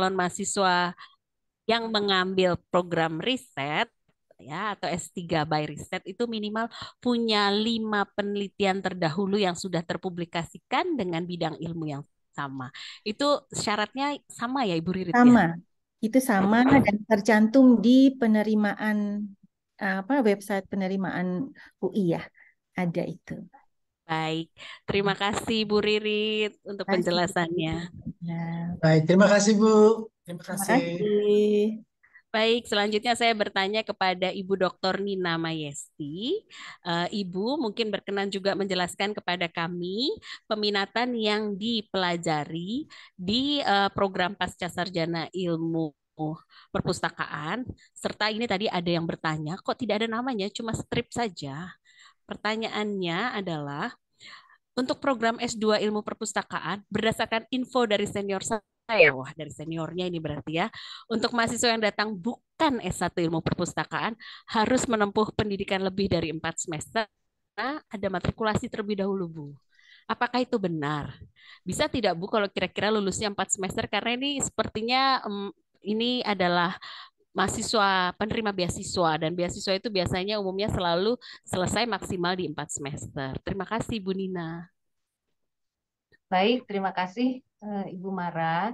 calon mahasiswa yang mengambil program riset ya atau S3 by riset itu minimal punya lima penelitian terdahulu yang sudah terpublikasikan dengan bidang ilmu yang sama. Itu syaratnya sama ya Ibu Ririt? Ya? Sama. Ya? Itu sama dan tercantum di penerimaan apa website penerimaan UI ya. Ada itu. Baik, terima kasih Bu Ririt untuk penjelasannya. Ya. Baik, terima kasih Bu. Terima kasih. Terima kasih. Baik, selanjutnya saya bertanya kepada Ibu Dr. Nina Mayesti. Eh, Ibu mungkin berkenan juga menjelaskan kepada kami peminatan yang dipelajari di eh, program pasca sarjana ilmu perpustakaan serta ini tadi ada yang bertanya kok tidak ada namanya cuma strip saja. Pertanyaannya adalah untuk program S2 Ilmu Perpustakaan berdasarkan info dari senior saya, wah dari seniornya ini berarti ya, untuk mahasiswa yang datang bukan S1 Ilmu Perpustakaan harus menempuh pendidikan lebih dari empat semester, nah, ada matrikulasi terlebih dahulu Bu. Apakah itu benar? Bisa tidak Bu kalau kira-kira lulusnya empat semester karena ini sepertinya um, ini adalah mahasiswa penerima beasiswa dan beasiswa itu biasanya umumnya selalu selesai maksimal di empat semester. Terima kasih Bu Nina. Baik, terima kasih eh, Ibu Mara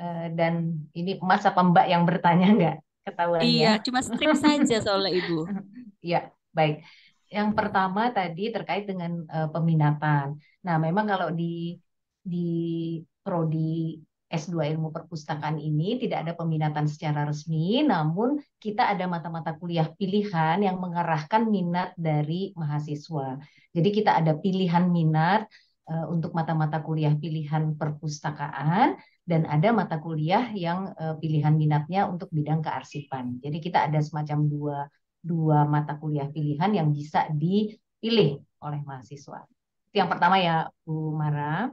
eh, dan ini masa pembak yang bertanya nggak ketahuan Iya, ya? cuma stream saja soalnya Ibu. Iya, baik. Yang pertama tadi terkait dengan eh, peminatan. Nah, memang kalau di di prodi S2 Ilmu Perpustakaan ini tidak ada peminatan secara resmi, namun kita ada mata-mata kuliah pilihan yang mengarahkan minat dari mahasiswa. Jadi kita ada pilihan minat eh, untuk mata-mata kuliah pilihan perpustakaan dan ada mata kuliah yang eh, pilihan minatnya untuk bidang kearsipan. Jadi kita ada semacam dua dua mata kuliah pilihan yang bisa dipilih oleh mahasiswa. yang pertama ya Bu Mara.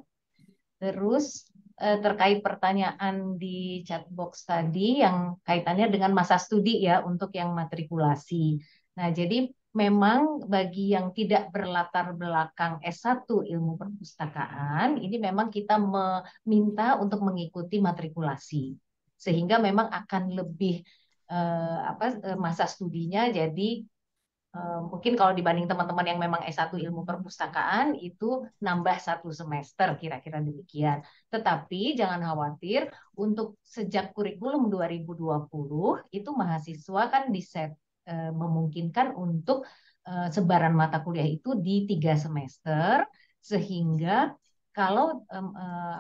Terus eh, terkait pertanyaan di chat box tadi yang kaitannya dengan masa studi ya untuk yang matrikulasi. Nah, jadi memang bagi yang tidak berlatar belakang S1 ilmu perpustakaan, ini memang kita meminta untuk mengikuti matrikulasi. Sehingga memang akan lebih eh, apa eh, masa studinya jadi Eh, mungkin kalau dibanding teman-teman yang memang S1 ilmu perpustakaan itu nambah satu semester kira-kira demikian. Tetapi jangan khawatir untuk sejak kurikulum 2020 itu mahasiswa kan diset eh, memungkinkan untuk eh, sebaran mata kuliah itu di tiga semester sehingga kalau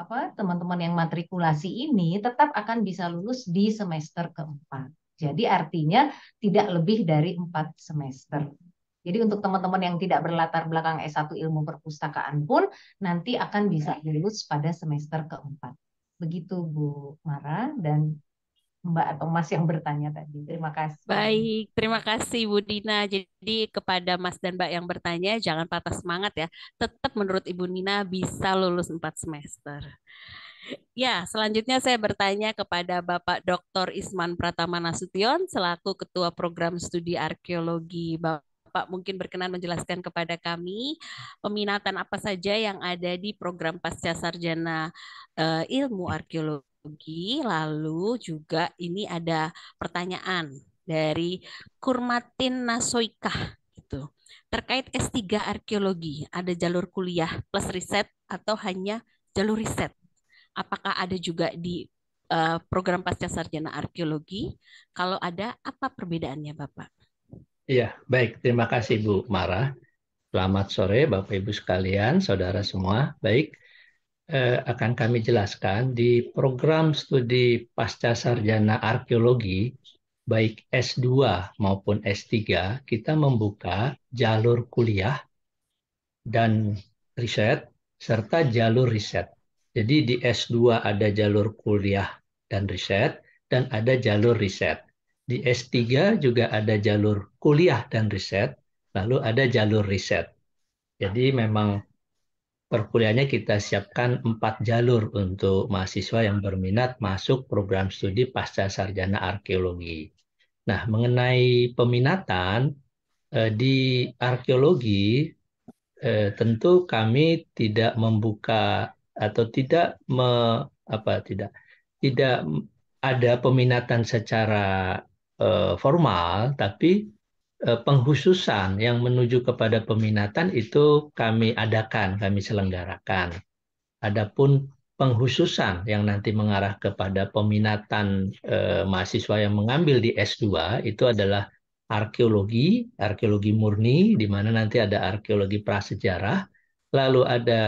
apa teman-teman yang matrikulasi ini tetap akan bisa lulus di semester keempat. Jadi artinya tidak lebih dari empat semester. Jadi untuk teman-teman yang tidak berlatar belakang S1 ilmu perpustakaan pun nanti akan bisa lulus pada semester keempat. Begitu Bu Mara dan Mbak atau Mas yang bertanya tadi. Terima kasih. Baik, terima kasih Bu Dina. Jadi kepada Mas dan Mbak yang bertanya, jangan patah semangat ya. Tetap menurut Ibu Nina bisa lulus empat semester. Ya, selanjutnya saya bertanya kepada Bapak Dr. Isman Pratama Nasution selaku Ketua Program Studi Arkeologi. Bapak mungkin berkenan menjelaskan kepada kami peminatan apa saja yang ada di program pasca sarjana eh, ilmu arkeologi. Lalu juga ini ada pertanyaan dari Kurmatin Nasoikah gitu. Terkait S3 arkeologi, ada jalur kuliah plus riset atau hanya jalur riset? Apakah ada juga di uh, program pasca sarjana arkeologi? Kalau ada, apa perbedaannya, Bapak? Iya, baik. Terima kasih, Bu Mara. Selamat sore, Bapak Ibu sekalian, saudara semua. Baik, eh, akan kami jelaskan di program studi pasca sarjana arkeologi, baik S2 maupun S3, kita membuka jalur kuliah dan riset serta jalur riset. Jadi di S2 ada jalur kuliah dan riset, dan ada jalur riset. Di S3 juga ada jalur kuliah dan riset, lalu ada jalur riset. Jadi memang perkuliahannya kita siapkan empat jalur untuk mahasiswa yang berminat masuk program studi pasca sarjana arkeologi. Nah, mengenai peminatan eh, di arkeologi, eh, tentu kami tidak membuka atau tidak me, apa tidak tidak ada peminatan secara uh, formal tapi uh, penghususan yang menuju kepada peminatan itu kami adakan, kami selenggarakan. Adapun penghususan yang nanti mengarah kepada peminatan uh, mahasiswa yang mengambil di S2 itu adalah arkeologi, arkeologi murni di mana nanti ada arkeologi prasejarah, lalu ada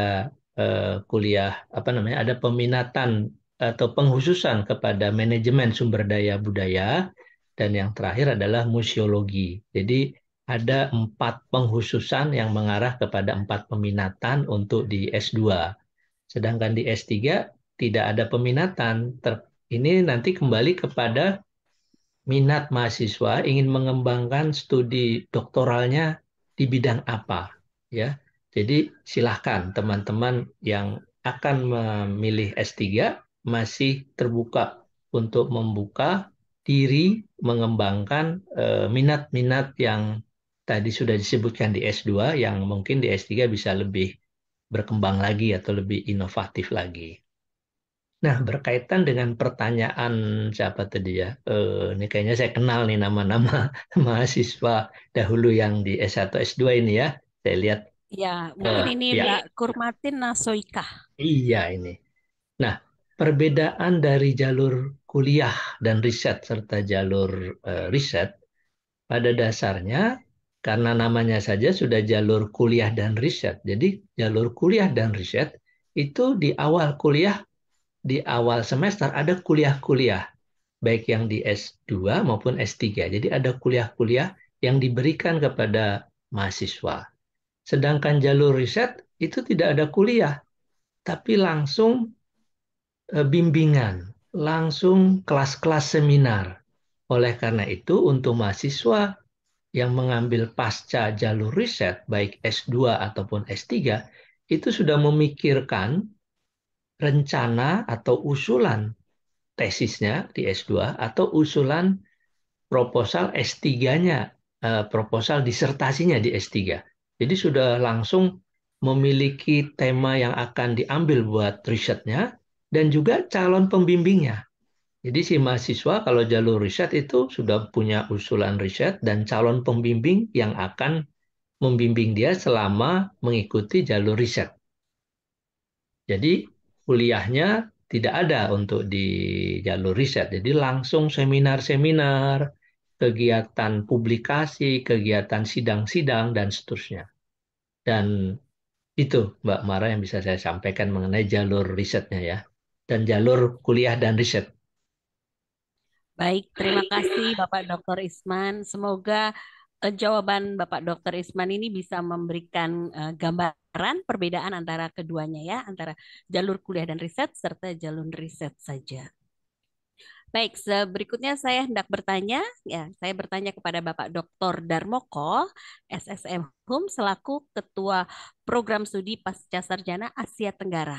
Eh, kuliah apa namanya ada peminatan atau penghususan kepada manajemen sumber daya budaya dan yang terakhir adalah museologi. Jadi ada empat penghususan yang mengarah kepada empat peminatan untuk di S2. Sedangkan di S3 tidak ada peminatan. Ter ini nanti kembali kepada minat mahasiswa ingin mengembangkan studi doktoralnya di bidang apa, ya. Jadi silahkan teman-teman yang akan memilih S3 masih terbuka untuk membuka diri mengembangkan eh, minat-minat eh, yang tadi sudah disebutkan di S2 yang mungkin di S3 bisa lebih berkembang lagi atau lebih inovatif lagi. Nah, berkaitan dengan pertanyaan siapa tadi ya? Eh, ini kayaknya saya kenal nih nama-nama mahasiswa dahulu yang di S1, S2 ini ya. Saya lihat Ya, mungkin nah, ini ya. Mbak Kurmatin Nasoika. Iya ini. Nah, perbedaan dari jalur kuliah dan riset serta jalur uh, riset pada dasarnya karena namanya saja sudah jalur kuliah dan riset. Jadi jalur kuliah dan riset itu di awal kuliah di awal semester ada kuliah-kuliah baik yang di S2 maupun S3. Jadi ada kuliah-kuliah yang diberikan kepada mahasiswa. Sedangkan jalur riset itu tidak ada kuliah, tapi langsung e, bimbingan, langsung kelas-kelas seminar. Oleh karena itu, untuk mahasiswa yang mengambil pasca jalur riset, baik S2 ataupun S3, itu sudah memikirkan rencana atau usulan tesisnya di S2 atau usulan proposal S3-nya, e, proposal disertasinya di S3. Jadi sudah langsung memiliki tema yang akan diambil buat risetnya dan juga calon pembimbingnya. Jadi si mahasiswa kalau jalur riset itu sudah punya usulan riset dan calon pembimbing yang akan membimbing dia selama mengikuti jalur riset. Jadi kuliahnya tidak ada untuk di jalur riset. Jadi langsung seminar-seminar, kegiatan publikasi, kegiatan sidang-sidang, dan seterusnya. Dan itu Mbak Mara yang bisa saya sampaikan mengenai jalur risetnya ya. Dan jalur kuliah dan riset. Baik, terima kasih Bapak Dr. Isman. Semoga eh, jawaban Bapak Dr. Isman ini bisa memberikan eh, gambaran perbedaan antara keduanya ya, antara jalur kuliah dan riset serta jalur riset saja. Baik, berikutnya saya hendak bertanya, ya, saya bertanya kepada Bapak Dr. Darmoko, SSM Hum, selaku Ketua Program Studi Pasca Sarjana Asia Tenggara.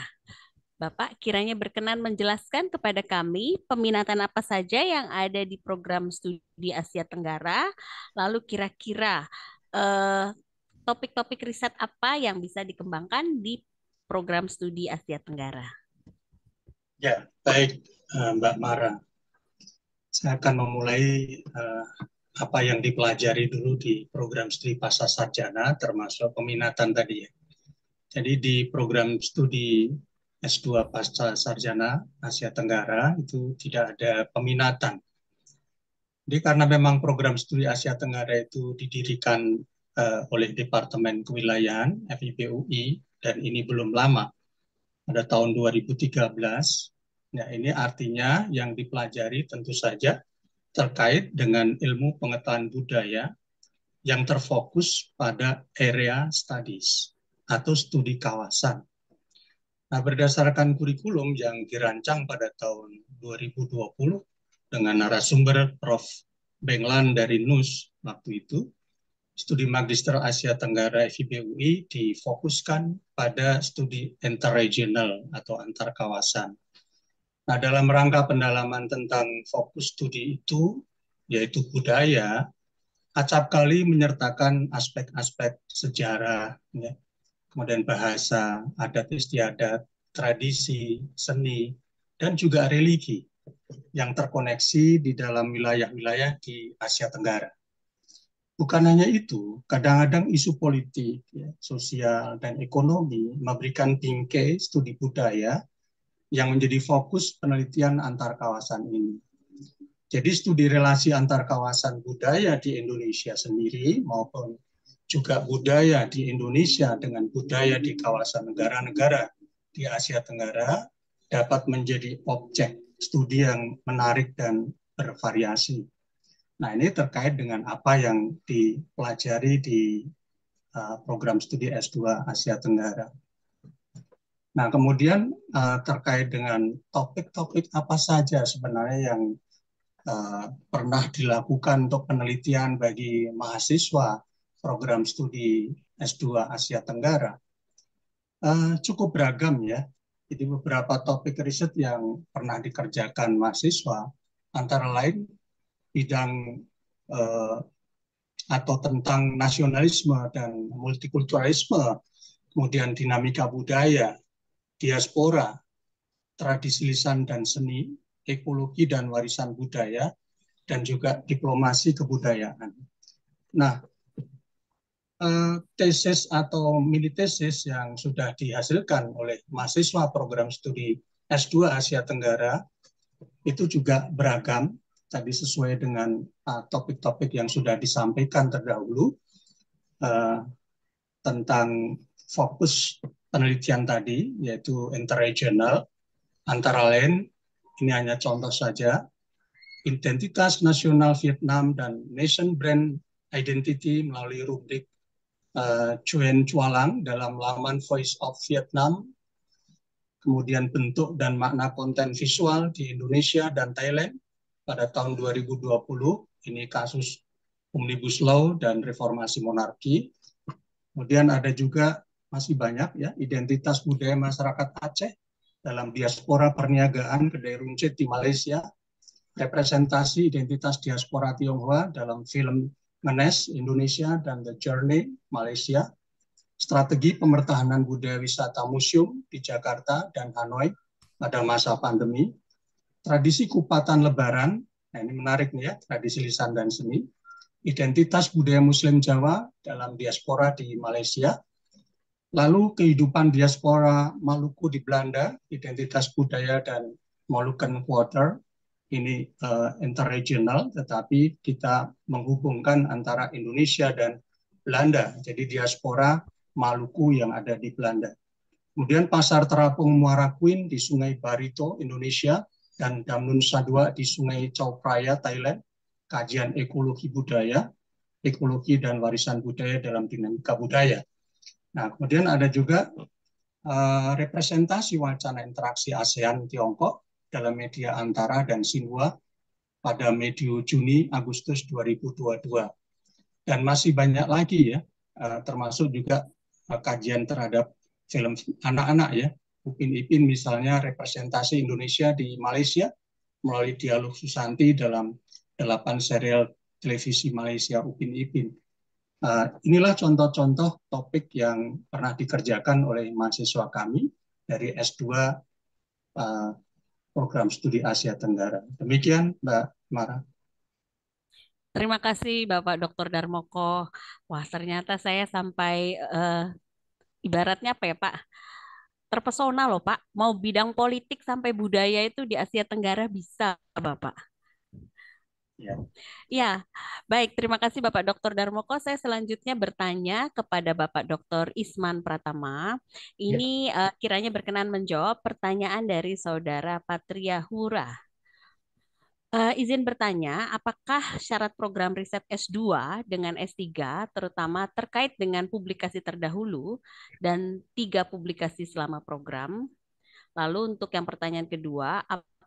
Bapak kiranya berkenan menjelaskan kepada kami peminatan apa saja yang ada di program studi Asia Tenggara, lalu kira-kira topik eh, topik-topik riset apa yang bisa dikembangkan di program studi Asia Tenggara. Ya, baik eh, Mbak Mara saya akan memulai uh, apa yang dipelajari dulu di program studi pasca sarjana termasuk peminatan tadi ya. Jadi di program studi S2 pasca sarjana Asia Tenggara itu tidak ada peminatan. Jadi karena memang program studi Asia Tenggara itu didirikan uh, oleh Departemen Kewilayahan FIPUI dan ini belum lama. Pada tahun 2013 Nah, ini artinya yang dipelajari tentu saja terkait dengan ilmu pengetahuan budaya yang terfokus pada area studies atau studi kawasan. Nah, berdasarkan kurikulum yang dirancang pada tahun 2020 dengan narasumber Prof. Benglan dari NUS waktu itu, studi Magister Asia Tenggara FIBUI difokuskan pada studi interregional atau antar kawasan Nah, dalam rangka pendalaman tentang fokus studi itu, yaitu budaya, acapkali menyertakan aspek-aspek sejarah, ya. kemudian bahasa, adat istiadat, tradisi, seni, dan juga religi yang terkoneksi di dalam wilayah-wilayah di Asia Tenggara. Bukan hanya itu, kadang-kadang isu politik, ya, sosial, dan ekonomi memberikan bingkai studi budaya yang menjadi fokus penelitian antar kawasan ini. Jadi studi relasi antar kawasan budaya di Indonesia sendiri maupun juga budaya di Indonesia dengan budaya di kawasan negara-negara di Asia Tenggara dapat menjadi objek studi yang menarik dan bervariasi. Nah, ini terkait dengan apa yang dipelajari di uh, program studi S2 Asia Tenggara. Nah, kemudian uh, terkait dengan topik-topik apa saja sebenarnya yang uh, pernah dilakukan untuk penelitian bagi mahasiswa program studi S2 Asia Tenggara. Uh, cukup beragam ya. Jadi beberapa topik riset yang pernah dikerjakan mahasiswa antara lain bidang uh, atau tentang nasionalisme dan multikulturalisme, kemudian dinamika budaya, diaspora, tradisi lisan dan seni, ekologi dan warisan budaya, dan juga diplomasi kebudayaan. Nah, eh, tesis atau mini tesis yang sudah dihasilkan oleh mahasiswa program studi S2 Asia Tenggara itu juga beragam tadi sesuai dengan eh, topik-topik yang sudah disampaikan terdahulu eh, tentang fokus penelitian tadi, yaitu interregional, antara lain, ini hanya contoh saja, identitas nasional Vietnam dan nation brand identity melalui rubrik uh, Chuen Chualang dalam laman Voice of Vietnam, kemudian bentuk dan makna konten visual di Indonesia dan Thailand pada tahun 2020, ini kasus Omnibus Law dan Reformasi Monarki. Kemudian ada juga masih banyak ya identitas budaya masyarakat Aceh dalam diaspora perniagaan kedai runcit di Malaysia, representasi identitas diaspora Tionghoa dalam film Menes Indonesia dan The Journey Malaysia, strategi pemertahanan budaya wisata museum di Jakarta dan Hanoi pada masa pandemi, tradisi kupatan lebaran, nah ini menarik nih ya, tradisi lisan dan seni, identitas budaya muslim Jawa dalam diaspora di Malaysia, Lalu kehidupan diaspora Maluku di Belanda, identitas budaya dan Moluccan Quarter ini uh, interregional, tetapi kita menghubungkan antara Indonesia dan Belanda, jadi diaspora Maluku yang ada di Belanda. Kemudian pasar terapung Muara Queen di Sungai Barito, Indonesia, dan Damnun Sadwa di Sungai Chao Phraya, Thailand, kajian ekologi budaya, ekologi dan warisan budaya dalam dinamika budaya. Nah, kemudian ada juga uh, representasi wacana interaksi ASEAN Tiongkok dalam media antara dan Xinhua pada medio Juni Agustus 2022. Dan masih banyak lagi ya, uh, termasuk juga uh, kajian terhadap film anak-anak ya. Upin Ipin misalnya representasi Indonesia di Malaysia melalui dialog Susanti dalam delapan serial televisi Malaysia Upin Ipin. Eh, inilah contoh-contoh topik yang pernah dikerjakan oleh mahasiswa kami dari S2 eh, program studi Asia Tenggara. Demikian Mbak Mara. Terima kasih Bapak Dr. Darmoko. Wah ternyata saya sampai uh, ibaratnya apa ya Pak? Terpesona loh Pak. Mau bidang politik sampai budaya itu di Asia Tenggara bisa Bapak. Ya. ya, baik. Terima kasih Bapak Dr. Darmoko. Saya selanjutnya bertanya kepada Bapak Dr. Isman Pratama. Ini ya. uh, kiranya berkenan menjawab pertanyaan dari Saudara Patria Hura. Uh, izin bertanya, apakah syarat program riset S2 dengan S3 terutama terkait dengan publikasi terdahulu dan tiga publikasi selama program? Lalu untuk yang pertanyaan kedua,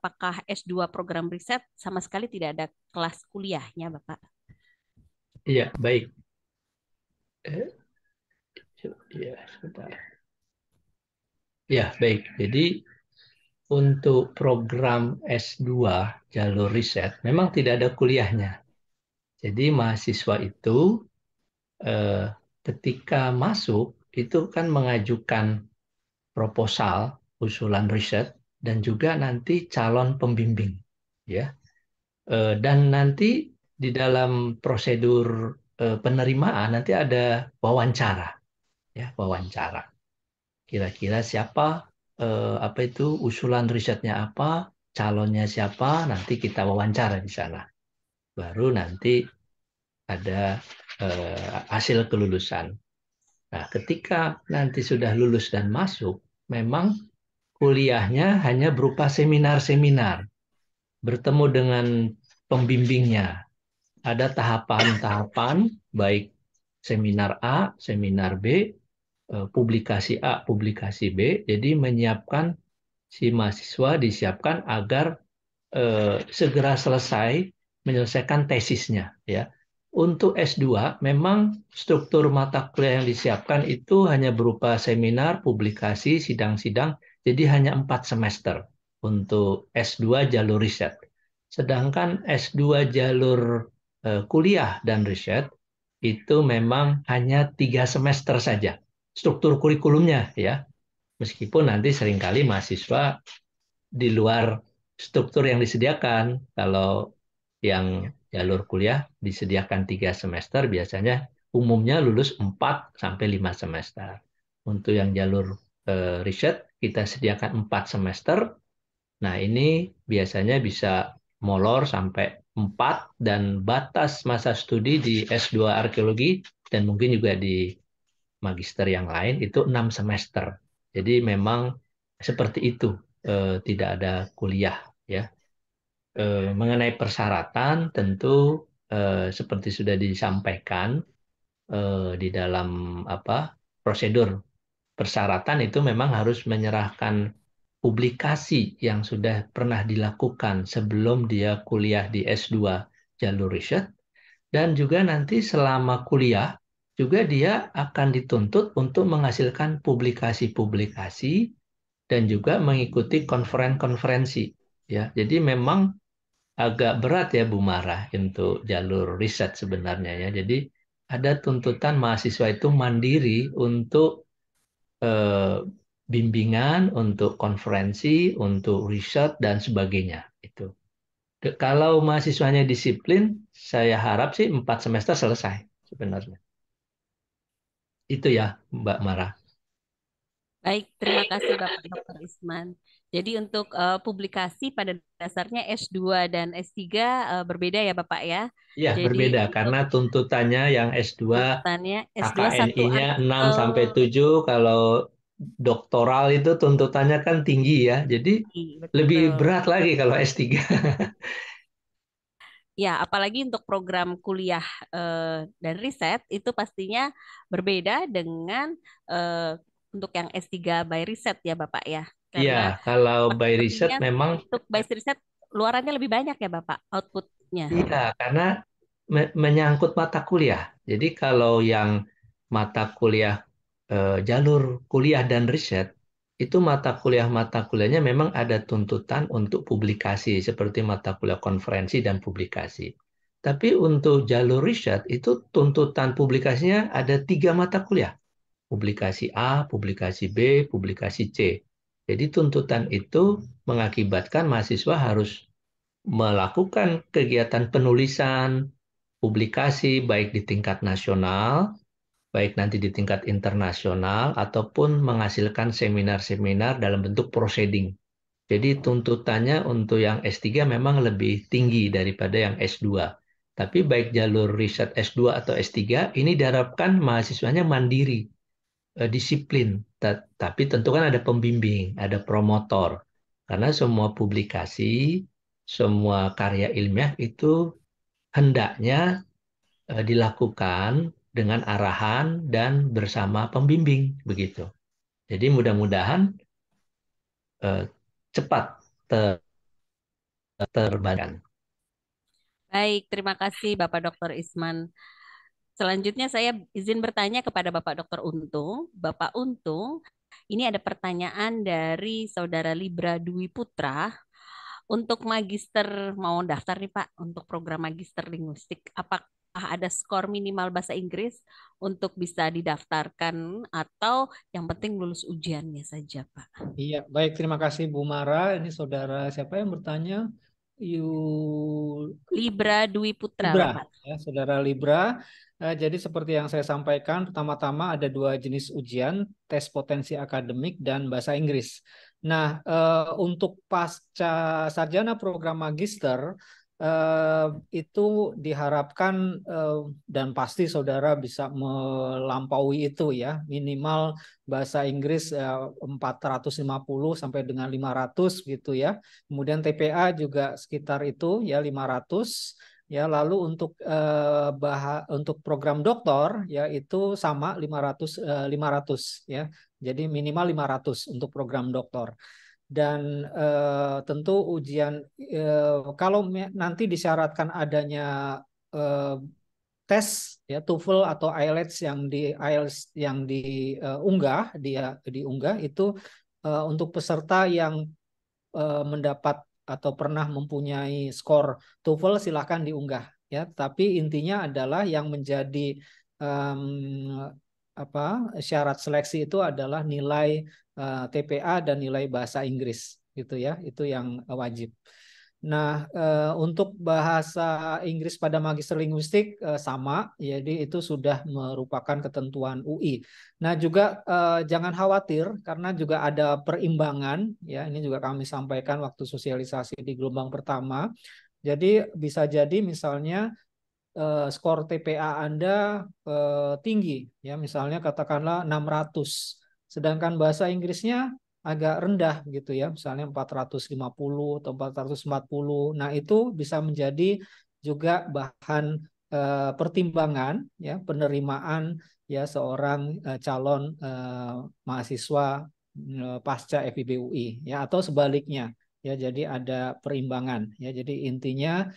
apakah S2 program riset sama sekali tidak ada kelas kuliahnya, Bapak? Iya, baik. Eh, ya, sebentar. Ya, baik. Jadi untuk program S2 jalur riset memang tidak ada kuliahnya. Jadi mahasiswa itu eh, ketika masuk itu kan mengajukan proposal usulan riset dan juga nanti calon pembimbing ya eh, dan nanti di dalam prosedur eh, penerimaan nanti ada wawancara ya wawancara kira-kira siapa eh, apa itu usulan risetnya apa calonnya siapa nanti kita wawancara di sana baru nanti ada hasil kelulusan nah ketika nanti sudah lulus dan masuk memang kuliahnya hanya berupa seminar-seminar, bertemu dengan pembimbingnya. Ada tahapan-tahapan, baik seminar A, seminar B, eh, publikasi A, publikasi B. Jadi menyiapkan si mahasiswa disiapkan agar eh, segera selesai menyelesaikan tesisnya. Ya, untuk S2 memang struktur mata kuliah yang disiapkan itu hanya berupa seminar, publikasi, sidang-sidang jadi hanya empat semester untuk S2 jalur riset. Sedangkan S2 jalur eh, kuliah dan riset itu memang hanya tiga semester saja struktur kurikulumnya ya. Meskipun nanti seringkali mahasiswa di luar struktur yang disediakan. Kalau yang jalur kuliah disediakan tiga semester, biasanya umumnya lulus 4 sampai 5 semester. Untuk yang jalur eh, riset kita sediakan 4 semester. Nah, ini biasanya bisa molor sampai 4 dan batas masa studi di S2 arkeologi dan mungkin juga di magister yang lain itu 6 semester. Jadi memang seperti itu, eh, tidak ada kuliah ya. Eh, mengenai persyaratan tentu eh, seperti sudah disampaikan eh, di dalam apa prosedur persyaratan itu memang harus menyerahkan publikasi yang sudah pernah dilakukan sebelum dia kuliah di S2 jalur riset dan juga nanti selama kuliah juga dia akan dituntut untuk menghasilkan publikasi-publikasi dan juga mengikuti konferensi konferensi ya. Jadi memang agak berat ya Bu Mara untuk jalur riset sebenarnya ya. Jadi ada tuntutan mahasiswa itu mandiri untuk eh, bimbingan untuk konferensi, untuk riset dan sebagainya itu. Kalau mahasiswanya disiplin, saya harap sih empat semester selesai sebenarnya. Itu ya Mbak Mara. Baik, terima kasih Bapak Dr. Isman. Jadi untuk uh, publikasi pada dasarnya S2 dan S3 uh, eh, berbeda ya Bapak ya? Iya, berbeda karena tuntutannya yang S2 tuntutannya KKNI-nya 6 sampai 7 kalau doktoral itu tuntutannya kan tinggi ya. Jadi Betul. lebih berat lagi kalau S3. ya apalagi untuk program kuliah uh, dan riset itu pastinya berbeda dengan uh, untuk yang S3 by riset ya Bapak ya. Iya, kalau by riset memang untuk by riset luarannya lebih banyak ya Bapak outputnya. Iya, karena me menyangkut mata kuliah. Jadi kalau yang mata kuliah e, jalur kuliah dan riset itu mata kuliah mata kuliahnya memang ada tuntutan untuk publikasi seperti mata kuliah konferensi dan publikasi. Tapi untuk jalur riset itu tuntutan publikasinya ada tiga mata kuliah. Publikasi A, publikasi B, publikasi C. Jadi tuntutan itu mengakibatkan mahasiswa harus melakukan kegiatan penulisan, publikasi baik di tingkat nasional, baik nanti di tingkat internasional ataupun menghasilkan seminar-seminar dalam bentuk proceeding. Jadi tuntutannya untuk yang S3 memang lebih tinggi daripada yang S2. Tapi baik jalur riset S2 atau S3 ini diharapkan mahasiswanya mandiri Eh, disiplin, tapi tentu kan ada pembimbing, ada promotor. Karena semua publikasi, semua karya ilmiah itu hendaknya eh, dilakukan dengan arahan dan bersama pembimbing begitu. Jadi mudah-mudahan eh, cepat ter terbadan. Baik, terima kasih Bapak Dr. Isman. Selanjutnya saya izin bertanya kepada Bapak Dr. Untung. Bapak Untung, ini ada pertanyaan dari Saudara Libra Dwi Putra. Untuk magister, mau daftar nih Pak, untuk program magister linguistik, apakah ada skor minimal bahasa Inggris untuk bisa didaftarkan atau yang penting lulus ujiannya saja Pak? Iya, baik. Terima kasih Bu Mara. Ini saudara siapa yang bertanya? Yu Libra Dwi Putra. Libra, ya, saudara Libra. Nah, jadi seperti yang saya sampaikan, pertama-tama ada dua jenis ujian, tes potensi akademik dan bahasa Inggris. Nah, uh, untuk pasca sarjana program magister, Eh, itu diharapkan eh, dan pasti saudara bisa melampaui itu ya minimal bahasa Inggris eh, lima 450 sampai dengan 500 gitu ya kemudian TPA juga sekitar itu ya 500 ya lalu untuk eh, bah untuk program doktor ya itu sama 500 lima 500 ya jadi minimal 500 untuk program doktor dan eh, tentu ujian eh, kalau nanti disyaratkan adanya eh, tes ya TOEFL atau IELTS yang di IELTS yang diunggah uh, dia diunggah itu uh, untuk peserta yang uh, mendapat atau pernah mempunyai skor TOEFL silahkan diunggah ya tapi intinya adalah yang menjadi um, apa syarat seleksi itu adalah nilai Eh, TPA dan nilai bahasa Inggris gitu ya itu yang wajib. Nah, eh, untuk bahasa Inggris pada magister linguistik eh, sama, jadi itu sudah merupakan ketentuan UI. Nah, juga jangan khawatir karena juga ada perimbangan ya, ini juga kami sampaikan waktu sosialisasi di gelombang pertama. Jadi bisa jadi misalnya skor TPA Anda tinggi ya, misalnya katakanlah 600 Sedangkan bahasa Inggrisnya agak rendah gitu ya, misalnya 450 atau 440. Nah, itu bisa menjadi juga bahan eh, pertimbangan ya penerimaan ya seorang eh, calon eh, mahasiswa eh, pasca FIB ya atau sebaliknya ya jadi ada perimbangan ya jadi intinya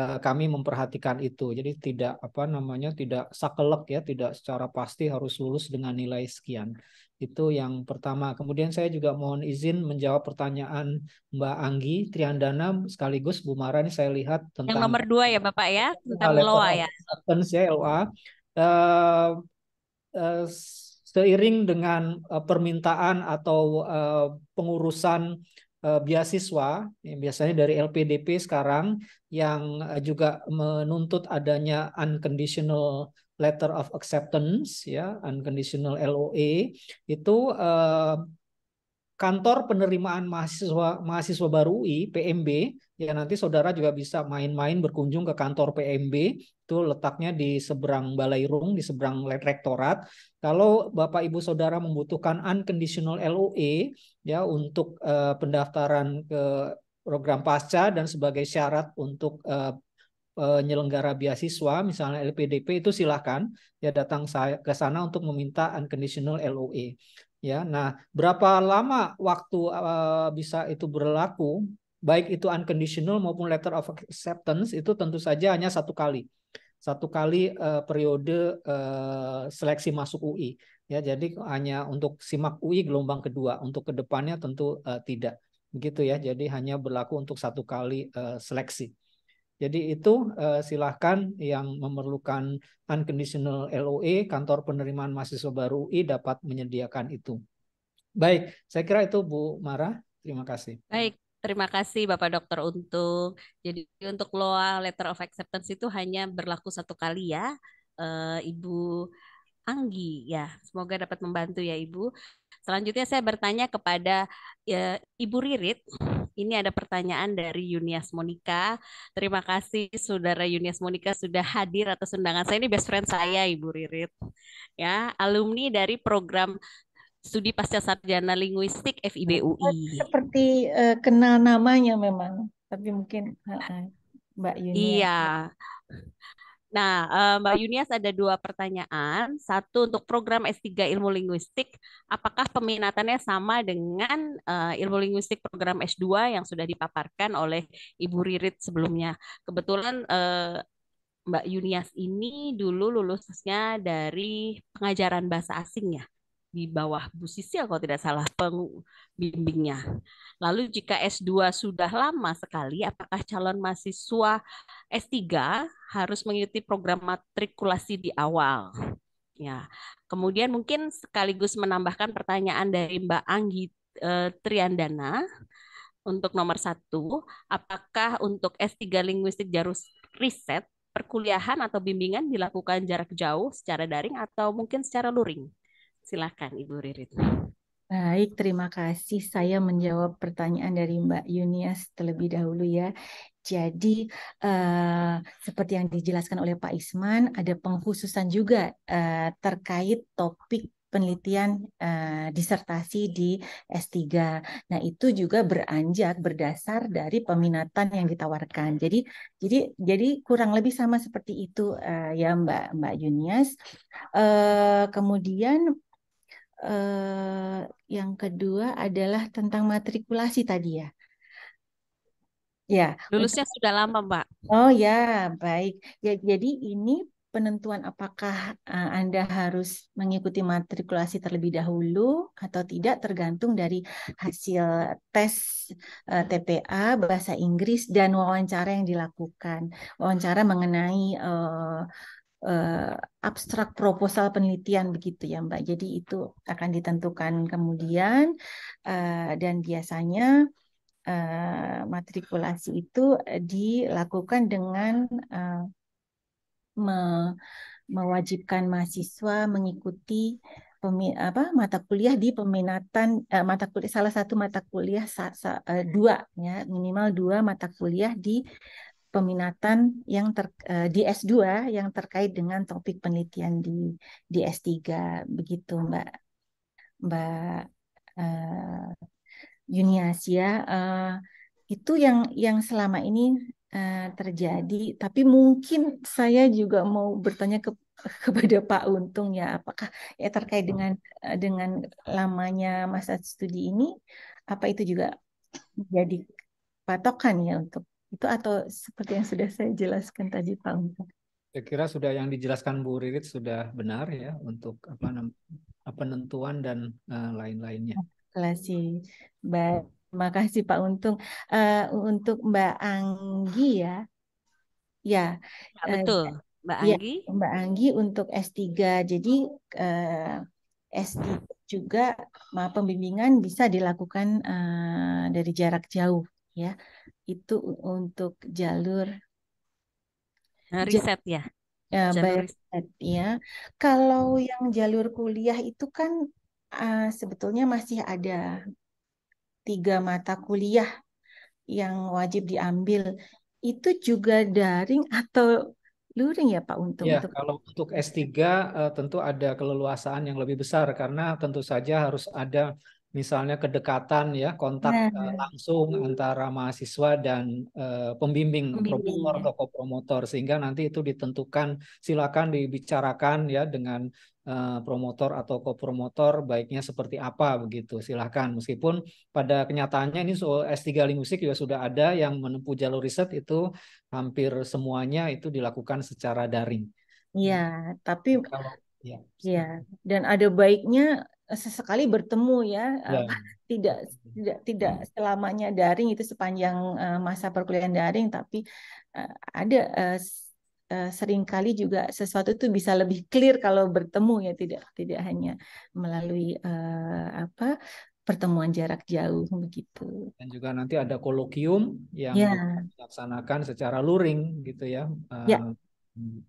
eh, kami memperhatikan itu. Jadi tidak apa namanya tidak sakelek ya, tidak secara pasti harus lulus dengan nilai sekian. Itu yang pertama. Kemudian saya juga mohon izin menjawab pertanyaan Mbak Anggi Triandana sekaligus Bu Mara ini saya lihat tentang yang nomor dua ya Bapak ya tentang LOA ya. ya LOA. Uh, uh, seiring dengan uh, permintaan atau uh, pengurusan uh, beasiswa yang biasanya dari LPDP sekarang yang juga menuntut adanya unconditional letter of acceptance ya unconditional LOA e, itu eh, kantor penerimaan mahasiswa mahasiswa baru UI PMB ya nanti saudara juga bisa main-main berkunjung ke kantor PMB itu letaknya di seberang Balai Rung, di seberang rektorat kalau Bapak Ibu saudara membutuhkan unconditional LOA e, ya untuk eh, pendaftaran ke program pasca dan sebagai syarat untuk eh, penyelenggara beasiswa misalnya LPDP itu silahkan ya datang ke sana untuk meminta unconditional LOE ya nah berapa lama waktu uh, bisa itu berlaku baik itu unconditional maupun letter of acceptance itu tentu saja hanya satu kali satu kali uh, periode uh, seleksi masuk UI ya jadi hanya untuk simak UI gelombang kedua untuk kedepannya tentu uh, tidak begitu ya jadi hanya berlaku untuk satu kali uh, seleksi jadi itu eh, silahkan yang memerlukan unconditional LOE, kantor penerimaan mahasiswa baru UI dapat menyediakan itu. Baik, saya kira itu Bu Mara. Terima kasih. Baik, terima kasih Bapak Dokter Untung. Jadi untuk LOA Letter of Acceptance itu hanya berlaku satu kali ya, eh, Ibu Anggi ya. Semoga dapat membantu ya Ibu. Selanjutnya saya bertanya kepada ya, Ibu Ririt ini ada pertanyaan dari Yunias Monika. Terima kasih saudara Yunias Monika sudah hadir atas undangan saya. Ini best friend saya Ibu Ririt. Ya, alumni dari program studi pasca sarjana linguistik FIBUI. Seperti uh, kenal namanya memang, tapi mungkin uh, Mbak Yunias. Iya. Nah, eh, Mbak Yunias ada dua pertanyaan. Satu untuk program S3 Ilmu Linguistik, apakah peminatannya sama dengan eh, Ilmu Linguistik program S2 yang sudah dipaparkan oleh Ibu Ririt sebelumnya? Kebetulan eh, Mbak Yunias ini dulu lulusnya dari pengajaran bahasa asing ya di bawah Bu Sisi kalau tidak salah pembimbingnya. Lalu jika S2 sudah lama sekali, apakah calon mahasiswa S3 harus mengikuti program matrikulasi di awal? Ya. Kemudian mungkin sekaligus menambahkan pertanyaan dari Mbak Anggi eh, Triandana untuk nomor satu, apakah untuk S3 Linguistik Jarus Riset perkuliahan atau bimbingan dilakukan jarak jauh secara daring atau mungkin secara luring? Silakan Ibu Ririt. Baik, terima kasih. Saya menjawab pertanyaan dari Mbak Yunias terlebih dahulu ya. Jadi eh, seperti yang dijelaskan oleh Pak Isman, ada pengkhususan juga eh, terkait topik penelitian eh, disertasi di S3. Nah, itu juga beranjak berdasar dari peminatan yang ditawarkan. Jadi jadi jadi kurang lebih sama seperti itu eh, ya Mbak Mbak Yunias. Eh, kemudian eh, yang kedua adalah tentang matrikulasi tadi ya. Ya, lulusnya untuk... sudah lama, Mbak. Oh ya, baik. Ya, jadi ini penentuan apakah uh, Anda harus mengikuti matrikulasi terlebih dahulu atau tidak tergantung dari hasil tes uh, eh, TPA bahasa Inggris dan wawancara yang dilakukan. Wawancara mengenai uh, uh, abstrak proposal penelitian begitu ya Mbak. Jadi itu akan ditentukan kemudian uh, dan biasanya uh, matrikulasi itu dilakukan dengan uh, me mewajibkan mahasiswa mengikuti pemin, apa mata kuliah di peminatan eh, mata kuliah salah satu mata kuliah sa, sa, eh, dua ya minimal dua mata kuliah di peminatan yang ter, uh, di S2 yang terkait dengan topik penelitian di di S3 begitu Mbak Mbak uh, eh, Yuniasia uh, eh, itu yang yang selama ini uh, terjadi tapi mungkin saya juga mau bertanya ke kepada Pak Untung ya apakah ya terkait dengan dengan lamanya masa studi ini apa itu juga jadi patokan ya untuk itu atau seperti yang sudah saya jelaskan tadi Pak Untung? Saya kira sudah yang dijelaskan Bu Ririt sudah benar ya untuk apa penentuan dan uh, lain-lainnya. Klasi. Baik. Terima kasih Pak Untung. Uh, untuk Mbak Anggi ya. Ya. ya betul. Eh, Mbak ya, Anggi. Ya, Mbak Anggi untuk S3. Jadi uh, S3 juga pembimbingan bisa dilakukan uh, dari jarak jauh ya itu untuk jalur eh, riset ya ya jalur riset ya kalau yang jalur kuliah itu kan uh, sebetulnya masih ada tiga mata kuliah yang wajib diambil itu juga daring atau luring ya Pak untuk? Ya, untuk... kalau untuk S3 uh, eh, tentu ada keleluasaan yang lebih besar karena tentu saja harus ada misalnya kedekatan ya kontak nah. uh, langsung antara mahasiswa dan uh, pembimbing, pembimbing promotor ya. toko promotor sehingga nanti itu ditentukan silakan dibicarakan ya dengan uh, promotor atau kopromotor baiknya seperti apa begitu Silakan. meskipun pada kenyataannya ini soal S3 linguistik juga sudah ada yang menempuh jalur riset itu hampir semuanya itu dilakukan secara daring. Iya, hmm. tapi kalau ya. ya dan ada baiknya Eh, sesekali bertemu ya, eh, ya. tidak tidak tidak hmm. selamanya daring itu sepanjang eh, masa perkuliahan daring tapi ada seringkali juga sesuatu itu bisa lebih clear kalau bertemu ya tidak tidak hanya melalui apa pertemuan jarak jauh begitu. Dan juga nanti ada kolokium yang ya. dilaksanakan secara luring gitu ya. ya. Hmm.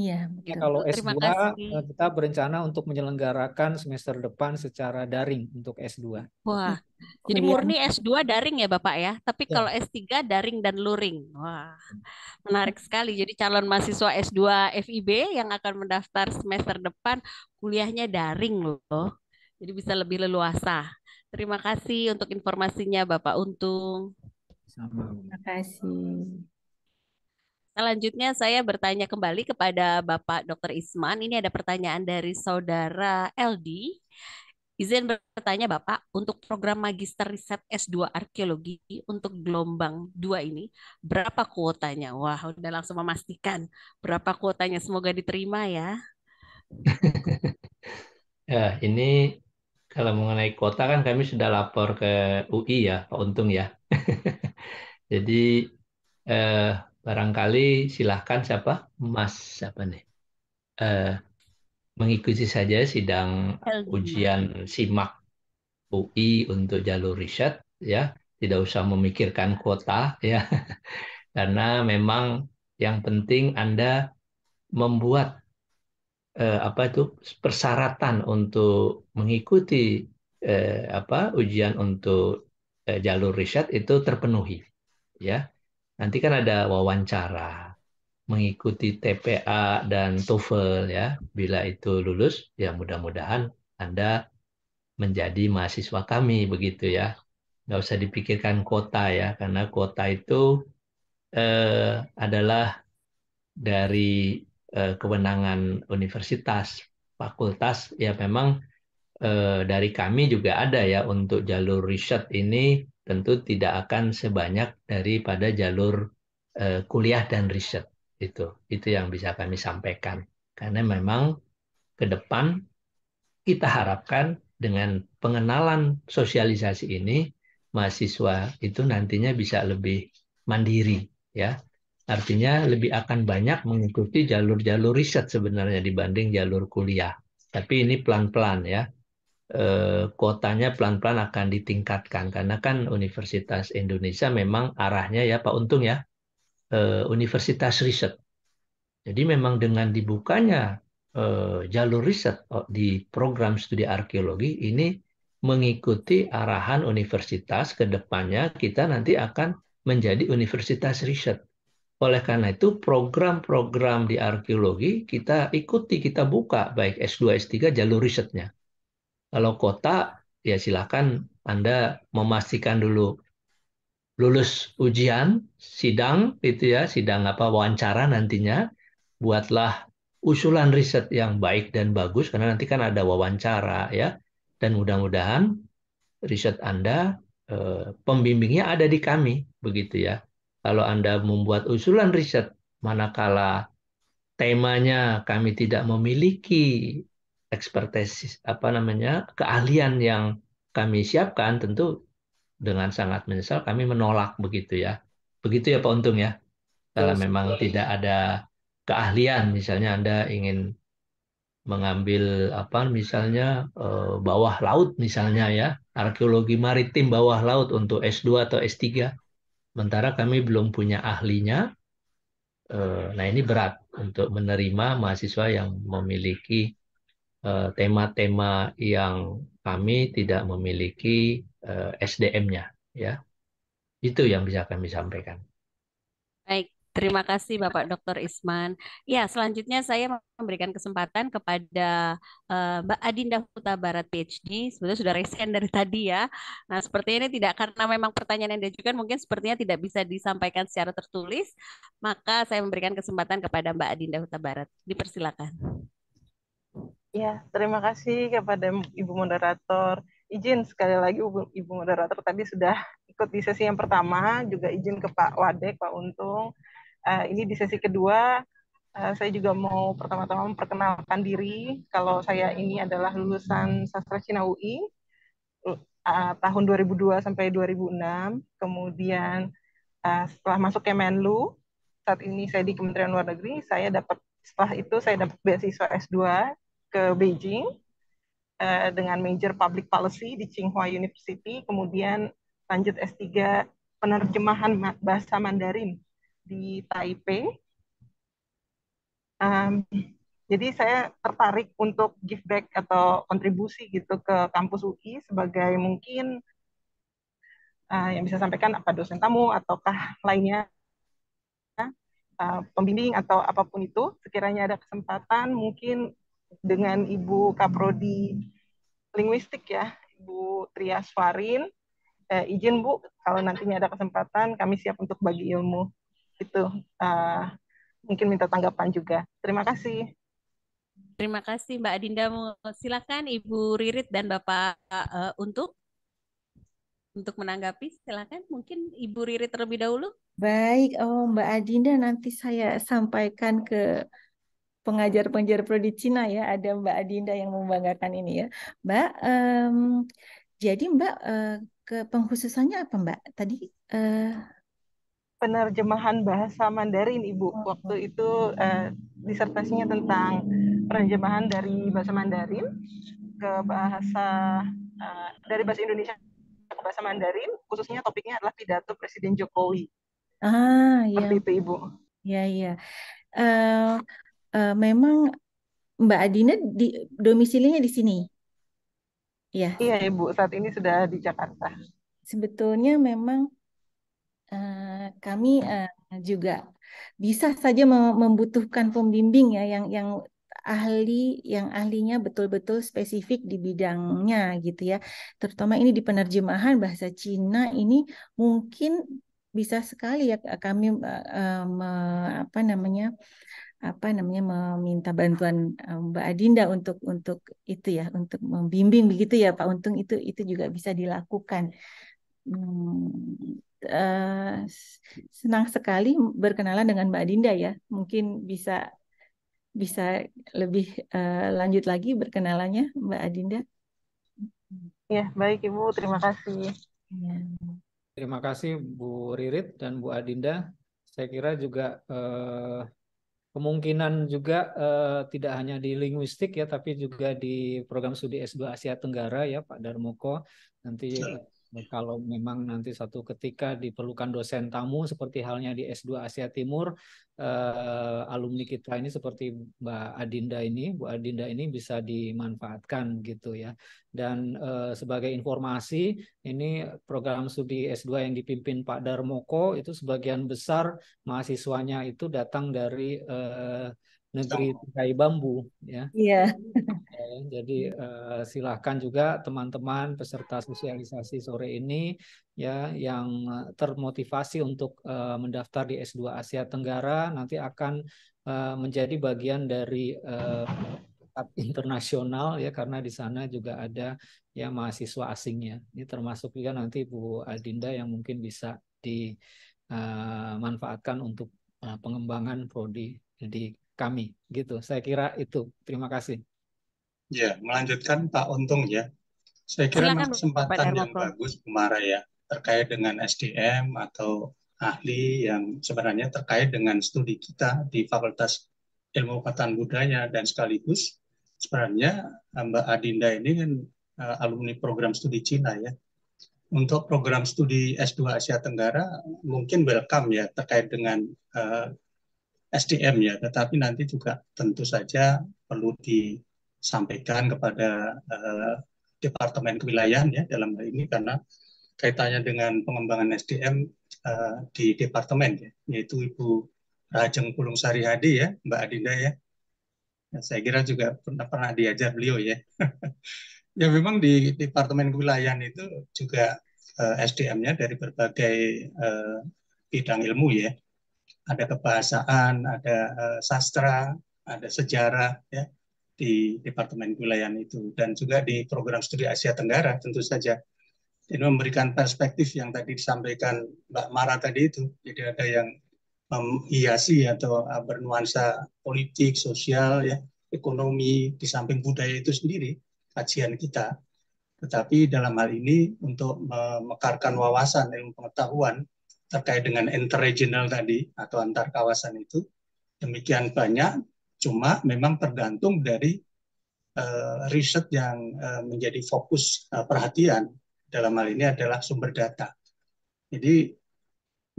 Iya, ya, betul. Kalau S2 kasih. Eh, kita berencana untuk menyelenggarakan semester depan secara daring untuk S2. Wah. Jadi iya. murni S2 daring ya Bapak ya. Tapi ya. kalau S3 daring dan luring. Wah. Menarik sekali. Jadi calon mahasiswa S2 FIB yang akan mendaftar semester depan kuliahnya daring loh. Jadi bisa lebih leluasa. Terima kasih untuk informasinya Bapak Untung. Terima kasih. Selanjutnya saya bertanya kembali kepada Bapak Dr. Isman. Ini ada pertanyaan dari Saudara LD. Izin bertanya Bapak, untuk program Magister Riset S2 Arkeologi untuk gelombang 2 ini, berapa kuotanya? Wah, udah langsung memastikan berapa kuotanya. Semoga diterima ya. ya, ini kalau mengenai kuota kan kami sudah lapor ke UI ya, Pak Untung ya. Jadi eh, barangkali silahkan siapa Mas siapa nih eh, mengikuti saja sidang ujian simak UI untuk jalur riset ya tidak usah memikirkan kuota ya karena memang yang penting Anda membuat eh, apa itu persyaratan untuk mengikuti eh, apa ujian untuk eh, jalur riset itu terpenuhi ya Nanti kan ada wawancara mengikuti TPA dan TOEFL ya. Bila itu lulus, ya mudah-mudahan Anda menjadi mahasiswa kami begitu ya. Nggak usah dipikirkan kota ya, karena kota itu eh, adalah dari eh, kewenangan universitas, fakultas ya memang eh, dari kami juga ada ya untuk jalur riset ini tentu tidak akan sebanyak daripada jalur eh, kuliah dan riset itu itu yang bisa kami sampaikan karena memang ke depan kita harapkan dengan pengenalan sosialisasi ini mahasiswa itu nantinya bisa lebih mandiri ya artinya lebih akan banyak mengikuti jalur-jalur riset sebenarnya dibanding jalur kuliah tapi ini pelan-pelan ya Eh, kuotanya pelan-pelan akan ditingkatkan karena kan Universitas Indonesia memang arahnya ya Pak Untung ya eh, universitas riset. Jadi memang dengan dibukanya eh, jalur riset oh, di program studi arkeologi ini mengikuti arahan universitas ke depannya kita nanti akan menjadi universitas riset. Oleh karena itu program-program di arkeologi kita ikuti, kita buka baik S2, S3 jalur risetnya kalau kota, ya silakan Anda memastikan dulu lulus ujian, sidang, itu ya, sidang apa wawancara nantinya, buatlah usulan riset yang baik dan bagus karena nanti kan ada wawancara ya, dan mudah-mudahan riset Anda eh, pembimbingnya ada di kami begitu ya. Kalau Anda membuat usulan riset manakala temanya kami tidak memiliki ekspertis apa namanya keahlian yang kami siapkan tentu dengan sangat menyesal kami menolak begitu ya. Begitu ya Pak Untung ya. Kalau ya, memang sekali. tidak ada keahlian misalnya Anda ingin mengambil apa misalnya eh, bawah laut misalnya ya, arkeologi maritim bawah laut untuk S2 atau S3. Sementara kami belum punya ahlinya. Eh, nah, ini berat untuk menerima mahasiswa yang memiliki Eh, tema-tema yang kami tidak memiliki eh, SDM-nya ya. Itu yang bisa kami sampaikan. Baik, terima kasih Bapak Dr. Isman. Ya, selanjutnya saya memberikan kesempatan kepada uh, Mbak Adinda Huta Barat PhD. Sebenarnya sudah resen dari tadi ya. Nah, sepertinya ini tidak karena memang pertanyaan yang diajukan mungkin sepertinya tidak bisa disampaikan secara tertulis, maka saya memberikan kesempatan kepada Mbak Adinda Huta Barat. Dipersilakan. Ya, terima kasih kepada Ibu Moderator. Izin sekali lagi Ibu, Moderator tadi sudah ikut di sesi yang pertama, juga izin ke Pak Wadek, Pak Untung. Uh, ini di sesi kedua, uh, saya juga mau pertama-tama memperkenalkan diri. Kalau saya ini adalah lulusan sastra Cina UI uh, eh, tahun 2002 sampai 2006. Kemudian uh, setelah masuk Kemenlu, saat ini saya di Kementerian Luar Negeri, saya dapat setelah itu saya dapat beasiswa S2 ke Beijing uh, dengan major public policy di Tsinghua University, kemudian lanjut S3 penerjemahan bahasa Mandarin di Taipei. Um, jadi saya tertarik untuk give back atau kontribusi gitu ke kampus UI sebagai mungkin uh, yang bisa sampaikan apa dosen tamu ataukah lainnya uh, pembimbing atau apapun itu sekiranya ada kesempatan mungkin dengan Ibu Kaprodi Linguistik ya, Ibu Trias Farin. Eh, izin Bu, kalau nantinya ada kesempatan, kami siap untuk bagi ilmu. Itu uh, mungkin minta tanggapan juga. Terima kasih. Terima kasih Mbak Adinda. Silakan Ibu Ririt dan Bapak uh, untuk untuk menanggapi silakan mungkin Ibu Ririt terlebih dahulu. Baik, oh Mbak Adinda nanti saya sampaikan ke pengajar-pengajar prodi Cina ya, ada Mbak Adinda yang membanggakan ini ya. Mbak, um, jadi Mbak uh, ke pengkhususannya apa Mbak? Tadi uh... penerjemahan bahasa Mandarin Ibu. Oh, Waktu oh. itu uh, disertasinya tentang penerjemahan dari bahasa Mandarin ke bahasa uh, dari bahasa Indonesia ke bahasa Mandarin, khususnya topiknya adalah pidato Presiden Jokowi. Ah, iya. Seperti iya. itu Ibu. Iya, iya. Uh, uh, memang Mbak Adina di domisilinya di sini. Ya. Iya, Ibu. Saat ini sudah di Jakarta. Sebetulnya memang uh, kami uh, juga bisa saja membutuhkan pembimbing ya yang yang ahli yang ahlinya betul-betul spesifik di bidangnya gitu ya. Terutama ini di penerjemahan bahasa Cina ini mungkin bisa sekali ya kami uh, me, apa namanya apa namanya meminta bantuan eh, Mbak Adinda untuk untuk itu ya untuk membimbing begitu ya Pak Untung itu itu juga bisa dilakukan hmm, uh, senang sekali berkenalan dengan Mbak Adinda ya mungkin bisa bisa lebih uh, lanjut lagi berkenalannya Mbak Adinda ya baik Ibu terima kasih ya. terima kasih Bu Ririt dan Bu Adinda saya kira juga uh, kemungkinan juga eh, tidak hanya di linguistik ya tapi juga di program studi S2 Asia Tenggara ya Pak Darmoko nanti iya. eh, kalau memang nanti satu ketika diperlukan dosen tamu seperti halnya di S2 Asia Timur eh, alumni kita ini seperti Mbak Adinda ini Bu Adinda ini bisa dimanfaatkan gitu ya dan eh, sebagai informasi ini program studi S2 yang dipimpin Pak Darmoko itu sebagian besar mahasiswanya itu datang dari eh, negeri tirai bambu ya. Iya. Yeah. Jadi uh, silahkan juga teman-teman peserta sosialisasi sore ini ya yang termotivasi untuk eh, mendaftar di S2 Asia Tenggara nanti akan eh, menjadi bagian dari uh, internasional ya karena di sana juga ada ya mahasiswa asingnya. Ini termasuk juga nanti Bu Adinda yang mungkin bisa dimanfaatkan untuk pengembangan prodi di kami. Gitu, saya kira itu. Terima kasih. Ya, melanjutkan Pak Untung ya. Saya kira Silakan, kesempatan yang bagus kemarin ya terkait dengan SDM atau ahli yang sebenarnya terkait dengan studi kita di Fakultas Ilmu Pengetahuan Budaya dan sekaligus sebenarnya eh, Mbak Adinda ini kan eh, alumni program studi Cina ya. Untuk program studi S2 Asia Tenggara mungkin welcome ya terkait dengan eh, SDM ya, tetapi nanti juga tentu saja perlu disampaikan kepada uh, departemen kewilayahan ya dalam hal ini karena kaitannya dengan pengembangan SDM uh, eh, di departemen ya, yaitu Ibu Rajeng Pulung Sari Hadi ya, Mbak Adinda ya. ya saya kira juga pernah pernah diajar beliau ya. ya memang di departemen kewilayahan itu juga uh, eh, SDM-nya dari berbagai uh, bidang ilmu ya ada kebahasaan, ada uh, sastra, ada sejarah ya di Departemen Wilayan itu dan juga di program studi Asia Tenggara tentu saja. ini memberikan perspektif yang tadi disampaikan Mbak Mara tadi itu. Jadi ada yang menghiasi atau eh, bernuansa politik, sosial, ya, ekonomi di samping budaya itu sendiri kajian kita. Tetapi dalam hal ini untuk memekarkan wawasan ilmu pengetahuan terkait dengan interregional tadi atau antar kawasan itu demikian banyak, cuma memang tergantung dari uh, riset yang uh, menjadi fokus uh, perhatian dalam hal ini adalah sumber data. Jadi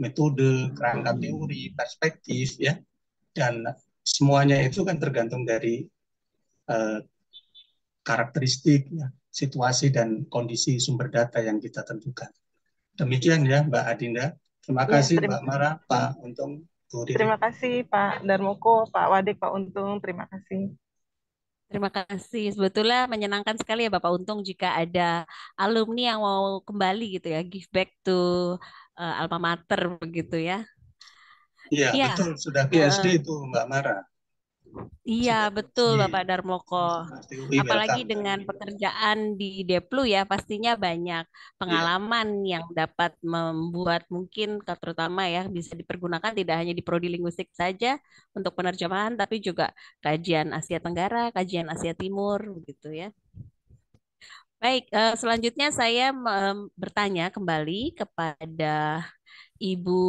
metode, kerangka hmm. teori, perspektif ya dan semuanya itu kan tergantung dari uh, karakteristik ya, situasi dan kondisi sumber data yang kita tentukan. Demikian ya Mbak Adinda. Terima iya, kasih ya, terima. Pak Mara, Pak Untung. Terima kasih Pak Darmoko, Pak Wadik Pak Untung. Terima kasih. Terima kasih. Sebetulnya menyenangkan sekali ya Bapak Untung jika ada alumni yang mau kembali gitu ya, give back to uh, alma mater begitu ya. Iya, ya. betul. Sudah PhD uh, eh. itu Mbak Mara. Iya betul iya, Bapak Darmoko. Apalagi dengan pekerjaan di Deplu ya pastinya banyak pengalaman iya. yang dapat membuat mungkin terutama ya bisa dipergunakan tidak hanya di prodi linguistik saja untuk penerjemahan tapi juga kajian Asia Tenggara, kajian Asia Timur gitu ya. Baik, eh, selanjutnya saya bertanya kembali kepada Ibu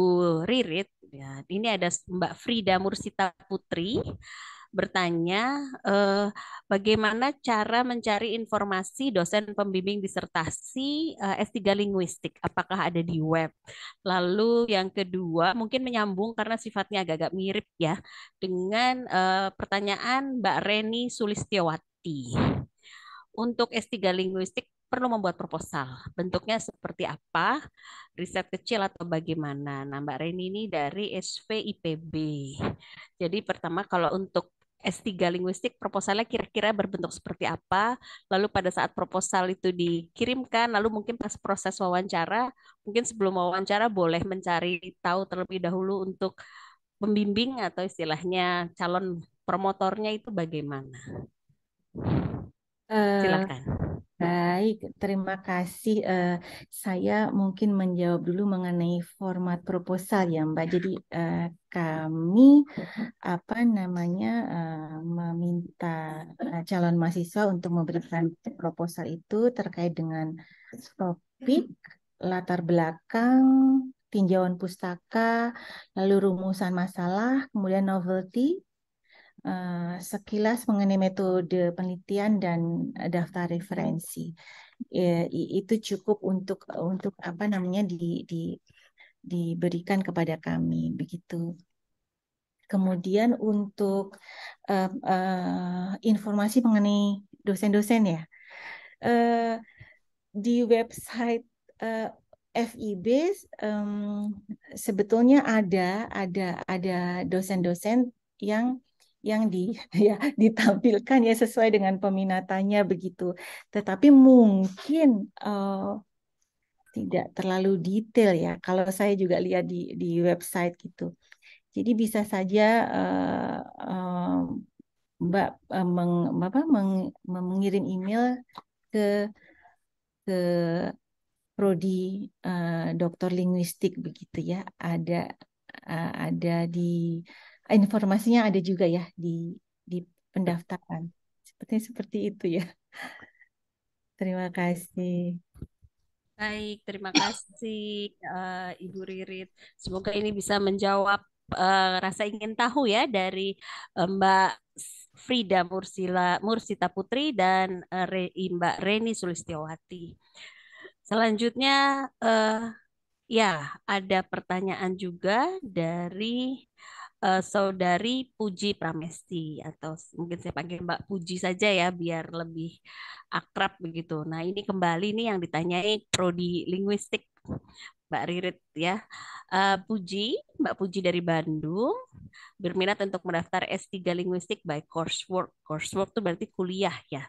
Ririt. Ya, ini ada Mbak Frida Mursita Putri bertanya eh, bagaimana cara mencari informasi dosen pembimbing disertasi eh, S3 linguistik apakah ada di web. Lalu yang kedua mungkin menyambung karena sifatnya agak-agak mirip ya dengan eh, pertanyaan Mbak Reni Sulistiyawati Untuk S3 linguistik perlu membuat proposal. Bentuknya seperti apa? Riset kecil atau bagaimana? Nah, Mbak Reni ini dari SVIPB. Jadi pertama kalau untuk S3 linguistik proposalnya kira-kira berbentuk seperti apa. Lalu pada saat proposal itu dikirimkan, lalu mungkin pas proses wawancara, mungkin sebelum wawancara boleh mencari tahu terlebih dahulu untuk pembimbing atau istilahnya calon promotornya itu bagaimana. Uh, Silakan. Baik, terima kasih. Uh, saya mungkin menjawab dulu mengenai format proposal ya, Mbak. Jadi uh, kami apa namanya uh, meminta calon mahasiswa untuk memberikan proposal itu terkait dengan topik, latar belakang, tinjauan pustaka, lalu rumusan masalah, kemudian novelty, Eh, sekilas mengenai metode penelitian dan daftar referensi. Ya, itu cukup untuk untuk apa namanya di, di diberikan kepada kami begitu. Kemudian untuk uh, uh, informasi mengenai dosen-dosen ya. Uh, di website uh, FIB um, sebetulnya ada ada ada dosen-dosen yang yang di ya ditampilkan ya sesuai dengan peminatannya begitu. Tetapi mungkin uh, tidak terlalu detail ya kalau saya juga lihat di di website gitu. Jadi bisa saja uh, uh, Mbak uh, meng, apa, meng, mengirim email ke ke prodi uh, doktor linguistik begitu ya. Ada uh, ada di informasinya ada juga ya di di pendaftaran. Sepertinya seperti itu ya. Terima kasih. Baik, terima kasih uh, Ibu Ririt. Semoga ini bisa menjawab uh, rasa ingin tahu ya dari uh, Mbak Frida Mursila Mursita Putri dan uh, Re, Mbak Reni Sulistiawati. Selanjutnya uh, ya ada pertanyaan juga dari uh, saudari Puji Pramesti atau mungkin saya panggil Mbak Puji saja ya biar lebih akrab begitu. Nah, ini kembali nih yang ditanyai prodi linguistik Mbak Ririt ya. Uh, Puji, Mbak Puji dari Bandung berminat untuk mendaftar S3 linguistik by coursework. Coursework itu berarti kuliah ya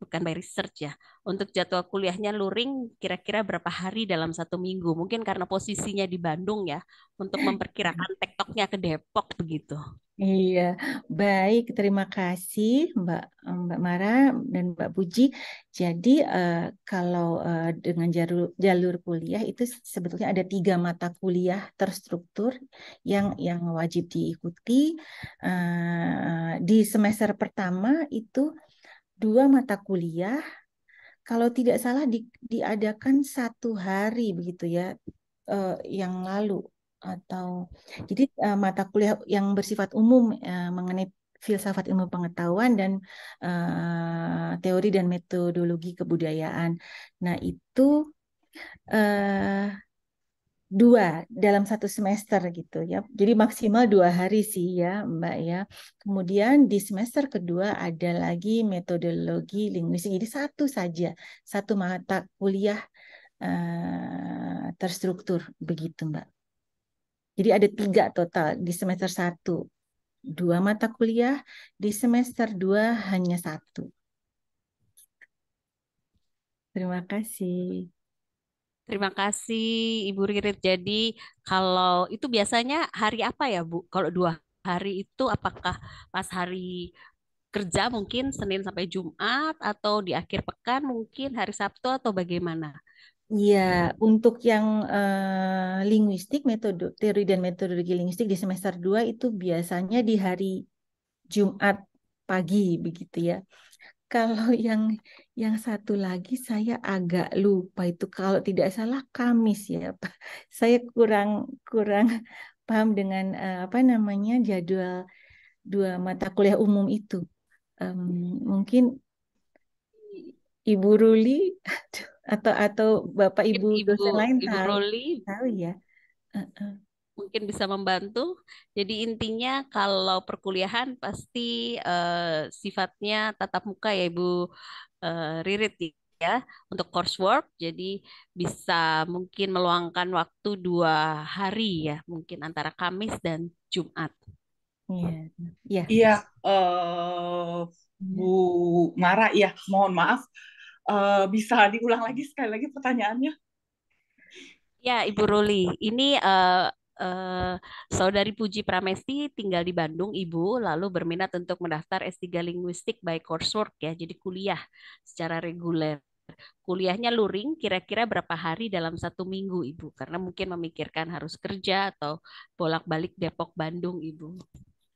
bukan by research ya. Untuk jadwal kuliahnya luring kira-kira berapa hari dalam satu minggu? Mungkin karena posisinya di Bandung ya, untuk memperkirakan tektoknya ke Depok begitu. Iya, baik. Terima kasih Mbak Mbak Mara dan Mbak Puji. Jadi uh, kalau uh, dengan jalur, jalur kuliah itu sebetulnya ada tiga mata kuliah terstruktur yang yang wajib diikuti uh, di semester pertama itu dua mata kuliah kalau tidak salah di, diadakan satu hari begitu ya uh, yang lalu atau jadi uh, mata kuliah yang bersifat umum uh, mengenai filsafat ilmu pengetahuan dan uh, teori dan metodologi kebudayaan. Nah, itu uh, dua dalam satu semester gitu ya. Jadi maksimal dua hari sih ya Mbak ya. Kemudian di semester kedua ada lagi metodologi linguistik. Jadi satu saja, satu mata kuliah uh, terstruktur begitu Mbak. Jadi ada tiga total di semester satu. Dua mata kuliah, di semester dua hanya satu. Terima kasih. Terima kasih Ibu Ririt. Jadi kalau itu biasanya hari apa ya Bu? Kalau dua hari itu apakah pas hari kerja mungkin Senin sampai Jumat atau di akhir pekan mungkin hari Sabtu atau bagaimana? Iya untuk yang uh, linguistik, metode teori dan metodologi linguistik di semester 2 itu biasanya di hari Jumat pagi begitu ya. Kalau yang yang satu lagi saya agak lupa itu kalau tidak salah Kamis ya Pak. Saya kurang kurang paham dengan uh, apa namanya jadwal dua mata kuliah umum itu. Um, mungkin Ibu Ruli atau atau Bapak Ibu, Ibu dosen lain Ibu tahu, Ruli. tahu ya. Uh -uh mungkin bisa membantu. Jadi intinya kalau perkuliahan pasti uh, sifatnya tatap muka ya Ibu uh, Ririt ya untuk coursework. Jadi bisa mungkin meluangkan waktu dua hari ya mungkin antara Kamis dan Jumat. Iya, Iya. iya, eh, Bu Mara, ya mohon maaf, uh, bisa diulang lagi sekali lagi pertanyaannya. Ya, Ibu Ruli, ini uh, Eh, saudari Puji Pramesti tinggal di Bandung, Ibu, lalu berminat untuk mendaftar S3 Linguistik by coursework ya, jadi kuliah secara reguler. Kuliahnya luring kira-kira berapa hari dalam satu minggu, Ibu? Karena mungkin memikirkan harus kerja atau bolak-balik Depok Bandung, Ibu.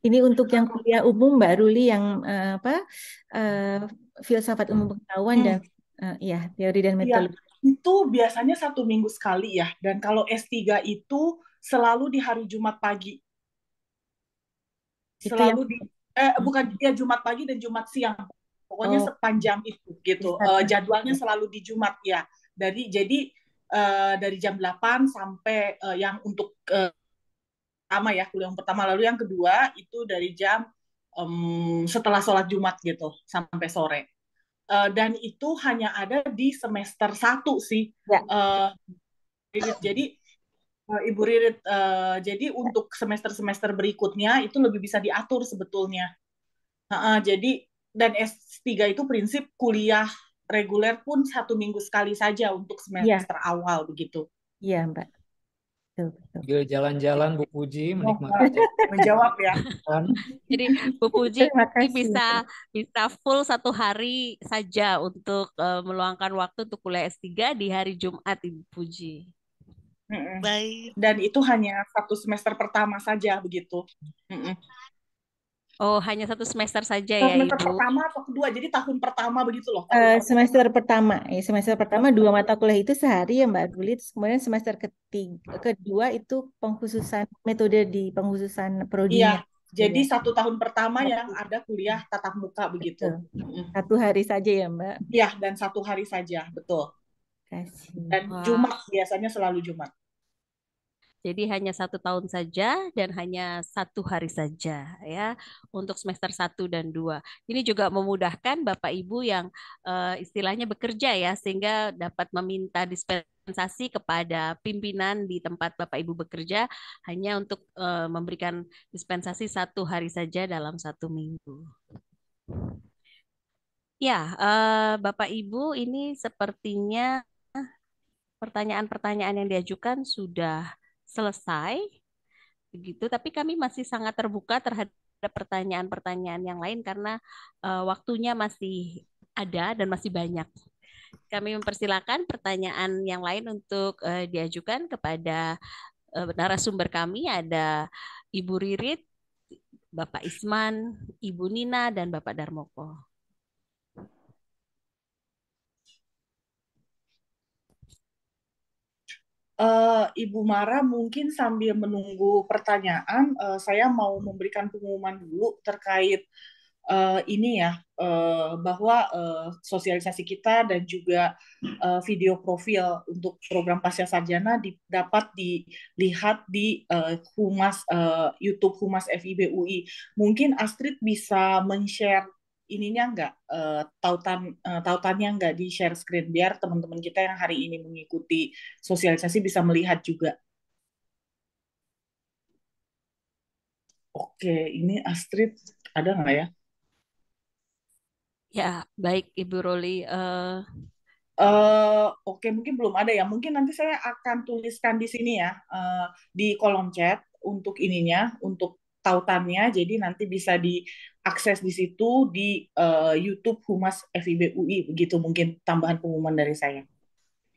Ini untuk yang kuliah umum Mbak Ruli yang uh, apa uh, filsafat umum pengetahuan hmm. dan uh, ya teori dan iya, metode. Ya, itu biasanya satu minggu sekali ya. Dan kalau S3 itu selalu di hari Jumat pagi. selalu di eh hmm. bukan ya Jumat pagi dan Jumat siang. Pokoknya oh. sepanjang itu gitu. Uh, jadwalnya hmm. selalu di Jumat ya. Dari jadi uh, dari jam 8 sampai uh, yang untuk uh, pertama ya kuliah yang pertama lalu yang kedua itu dari jam um, setelah sholat Jumat gitu sampai sore. Uh, dan itu hanya ada di semester satu sih. Ya. Uh, jadi Eh, Ibu Ririt, uh, jadi untuk semester-semester berikutnya itu lebih bisa diatur sebetulnya. Uh, uh, jadi dan S3 itu prinsip kuliah reguler pun satu minggu sekali saja untuk iya. semester yeah. awal begitu. Iya, Mbak. Betul, jalan-jalan Bu Puji menikmati. Ya, menjawab ya. Kan? Jadi Bu Puji bisa bisa full satu hari saja untuk uh, meluangkan waktu untuk kuliah S3 di hari Jumat Ibu Puji. Mm-mm. Baik. Dan itu hanya satu semester pertama saja begitu. Mm-mm. Oh, hanya satu semester saja semester ya, Semester pertama atau kedua, jadi tahun pertama begitu loh. Uh, semester pertama, ya semester pertama dua mata kuliah itu sehari ya Mbak kulit kemudian semester ketiga, kedua itu pengkhususan, metode di pengkhususan prodi. Iya, jadi iya. satu tahun pertama yang ada kuliah tatap muka begitu. Satu hari saja ya Mbak? Iya, dan satu hari saja, betul. Dan wow. Jumat biasanya selalu Jumat. Jadi hanya satu tahun saja dan hanya satu hari saja ya untuk semester satu dan dua. Ini juga memudahkan Bapak Ibu yang uh, istilahnya bekerja ya sehingga dapat meminta dispensasi kepada pimpinan di tempat Bapak Ibu bekerja hanya untuk uh, memberikan dispensasi satu hari saja dalam satu minggu. Ya, uh, Bapak Ibu ini sepertinya pertanyaan-pertanyaan yang diajukan sudah selesai begitu tapi kami masih sangat terbuka terhadap pertanyaan-pertanyaan yang lain karena uh, waktunya masih ada dan masih banyak. Kami mempersilahkan pertanyaan yang lain untuk uh, diajukan kepada uh, narasumber kami ada Ibu Ririt, Bapak Isman, Ibu Nina dan Bapak Darmoko. uh, Ibu Mara mungkin sambil menunggu pertanyaan, uh, saya mau memberikan pengumuman dulu terkait uh, ini ya uh, bahwa uh, sosialisasi kita dan juga uh, video profil untuk program pasca sarjana di, dapat dilihat di uh, Humas uh, YouTube Humas FIB UI. Mungkin Astrid bisa men-share ininya nggak uh, tautan uh, tautannya nggak di share screen biar teman-teman kita yang hari ini mengikuti sosialisasi bisa melihat juga. Oke, ini Astrid ada nggak ya? Ya, baik Ibu Roli. Uh... Eh. Uh, Oke, okay, mungkin belum ada ya. Mungkin nanti saya akan tuliskan di sini ya, uh, di kolom chat untuk ininya, untuk tautannya jadi nanti bisa diakses di situ di uh, YouTube Humas FIB UI begitu mungkin tambahan pengumuman dari saya.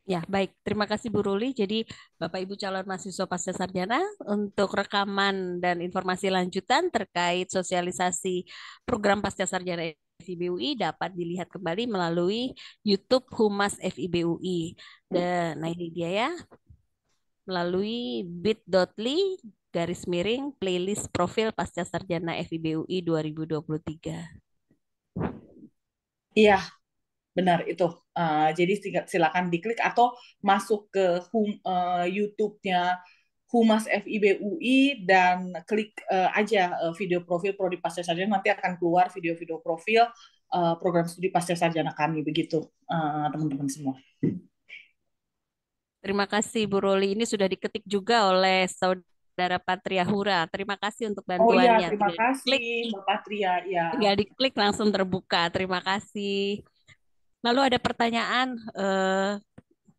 Ya, baik. Terima kasih Bu Ruli. Jadi Bapak Ibu calon mahasiswa pasca sarjana untuk rekaman dan informasi lanjutan terkait sosialisasi program pasca sarjana FIBUI dapat dilihat kembali melalui YouTube Humas FIBUI. Dan, hmm. nah ini dia ya melalui bit.ly garis miring playlist profil pasca sarjana FIBUI 2023. Iya, benar itu. Uh, jadi silakan diklik atau masuk ke hum, uh, YouTube-nya Humas FIBUI dan klik uh, aja uh, video profil prodi pasca sarjana nanti akan keluar video-video profil uh, program studi pasca sarjana kami begitu teman-teman uh, semua. Terima kasih Bu Roli. Ini sudah diketik juga oleh saudara saudara Patria Hura. Terima kasih untuk oh iya, bantuannya. Oh ya, terima kasih klik. Mbak Patria. Ya. Tinggal diklik langsung terbuka. Terima kasih. Lalu ada pertanyaan eh,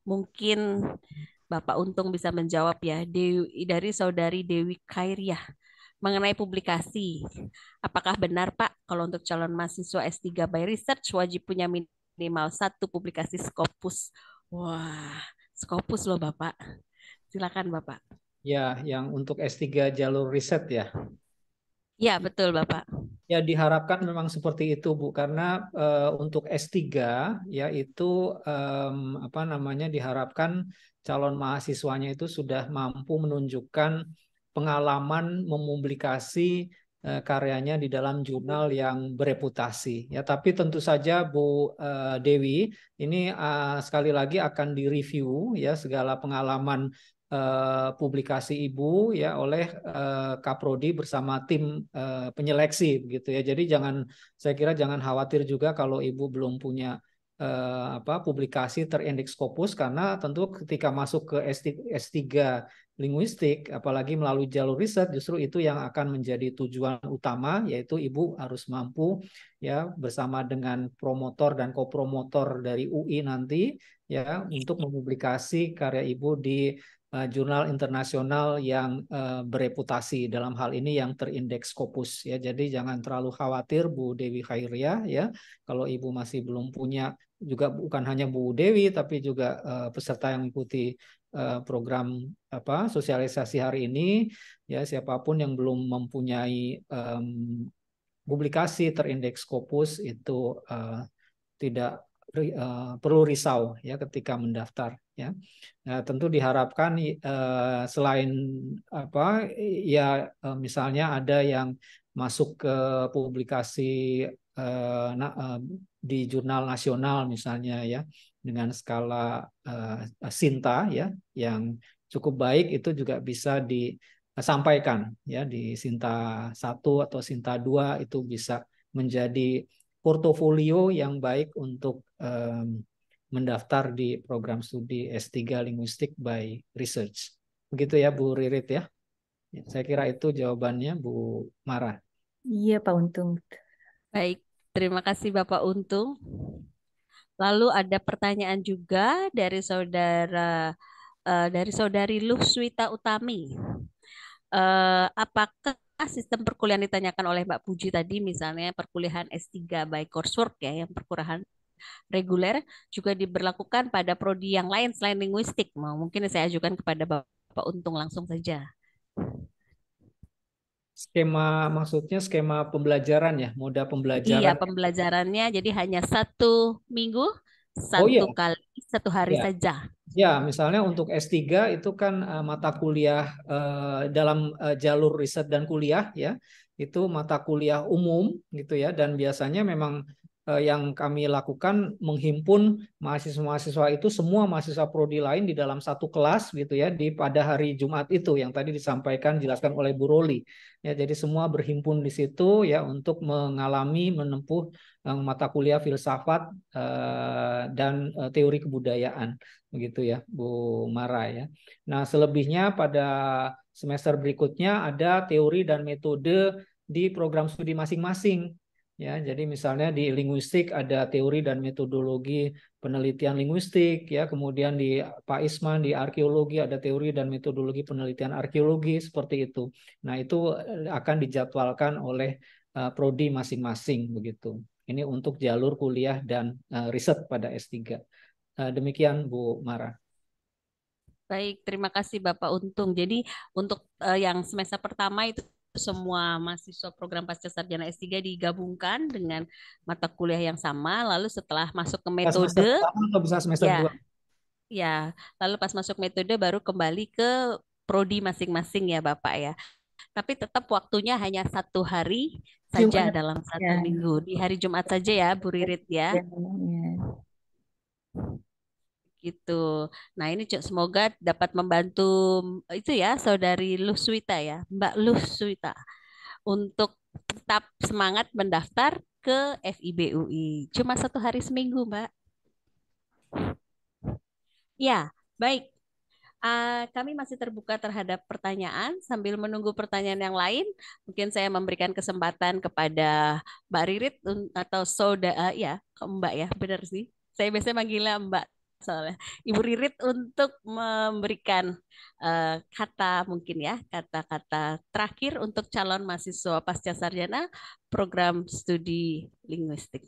mungkin Bapak Untung bisa menjawab ya Dewi, dari saudari Dewi Kairiah mengenai publikasi. Apakah benar Pak kalau untuk calon mahasiswa S3 by research wajib punya minimal satu publikasi Scopus? Wah, Scopus loh Bapak. Silakan Bapak. Ya, yang untuk S3 jalur riset ya. Ya, betul Bapak. Ya, diharapkan memang seperti itu Bu karena uh, untuk S3 yaitu um, apa namanya diharapkan calon mahasiswanya itu sudah mampu menunjukkan pengalaman mempublikasi uh, karyanya di dalam jurnal yang bereputasi. Ya, tapi tentu saja Bu uh, Dewi, ini uh, sekali lagi akan direview ya segala pengalaman Eh, publikasi ibu ya oleh eh, Kaprodi bersama tim eh, penyeleksi begitu ya. Jadi jangan saya kira jangan khawatir juga kalau ibu belum punya apa publikasi terindeks Scopus karena tentu ketika masuk ke S3 linguistik apalagi melalui jalur riset justru itu yang akan menjadi tujuan utama yaitu ibu harus mampu ya bersama dengan promotor dan kopromotor dari UI nanti ya untuk mempublikasi karya ibu di Eh, jurnal internasional yang uh, bereputasi dalam hal ini yang terindeks Scopus ya. Jadi jangan terlalu khawatir Bu Dewi Khairia ya. Kalau Ibu masih belum punya juga bukan hanya Bu Dewi tapi juga uh, peserta yang mengikuti uh, program apa sosialisasi hari ini ya siapapun yang belum mempunyai um, publikasi terindeks Scopus itu uh, tidak uh, perlu risau ya ketika mendaftar ya nah, tentu diharapkan eh, selain apa ya eh, misalnya ada yang masuk ke publikasi eh, na, eh, di jurnal nasional misalnya ya dengan skala eh, Sinta ya yang cukup baik itu juga bisa disampaikan ya di Sinta satu atau Sinta 2 itu bisa menjadi portofolio yang baik untuk um, mendaftar di program studi S3 Linguistik by Research. Begitu ya Bu Ririt ya? ya. Saya kira itu jawabannya Bu Mara. Iya Pak Untung. Baik, terima kasih Bapak Untung. Lalu ada pertanyaan juga dari saudara eh, dari saudari Luswita Utami. Eh, apakah sistem perkuliahan ditanyakan oleh Mbak Puji tadi misalnya perkuliahan S3 by coursework ya yang perkuliahan reguler juga diberlakukan pada prodi yang lain selain linguistik. mau Mungkin saya ajukan kepada Bapak Untung langsung saja. Skema maksudnya skema pembelajaran ya, moda pembelajaran. Iya, pembelajarannya jadi hanya satu minggu, satu oh, iya. kali, satu hari iya. saja. Ya, misalnya untuk S3 itu kan uh, mata kuliah uh, dalam uh, jalur riset dan kuliah ya. Itu mata kuliah umum gitu ya dan biasanya memang Eh, yang kami lakukan menghimpun mahasiswa-mahasiswa itu semua mahasiswa prodi lain di dalam satu kelas gitu ya di pada hari Jumat itu yang tadi disampaikan jelaskan oleh Bu Roli. Ya jadi semua berhimpun di situ ya untuk mengalami menempuh uh, mata kuliah filsafat uh, dan uh, teori kebudayaan begitu ya Bu Mara ya. Nah, selebihnya pada semester berikutnya ada teori dan metode di program studi masing-masing Ya, jadi misalnya di linguistik ada teori dan metodologi penelitian linguistik, ya. Kemudian di Pak Isman di arkeologi ada teori dan metodologi penelitian arkeologi seperti itu. Nah, itu eh, akan dijadwalkan oleh uh, prodi masing-masing begitu. Ini untuk jalur kuliah dan uh, riset pada S3. Uh, demikian Bu Mara. Baik, terima kasih Bapak Untung. Jadi untuk uh, yang semester pertama itu semua mahasiswa program pasca sarjana S3 digabungkan dengan mata kuliah yang sama lalu setelah masuk ke metode bisa semester ya, Ya, lalu pas masuk metode baru kembali ke prodi masing-masing ya Bapak ya. Tapi tetap waktunya hanya satu hari saja Jumat. dalam satu ya. minggu. Di hari Jumat saja ya Bu Ririt ya. ya, ya gitu. Nah ini cok semoga dapat membantu eh, itu ya saudari Luswita ya, Mbak Luswita untuk tetap semangat mendaftar ke FIBUI. Cuma satu hari seminggu, Mbak. Ya, baik. Uh, kami masih terbuka terhadap pertanyaan sambil menunggu pertanyaan yang lain. Mungkin saya memberikan kesempatan kepada Mbak Ririt atau Soda, eh, ya Mbak ya, benar sih. Saya biasanya manggilnya Mbak soalnya Ibu Ririt untuk memberikan uh, kata mungkin ya kata-kata terakhir untuk calon mahasiswa pasca sarjana program studi linguistik.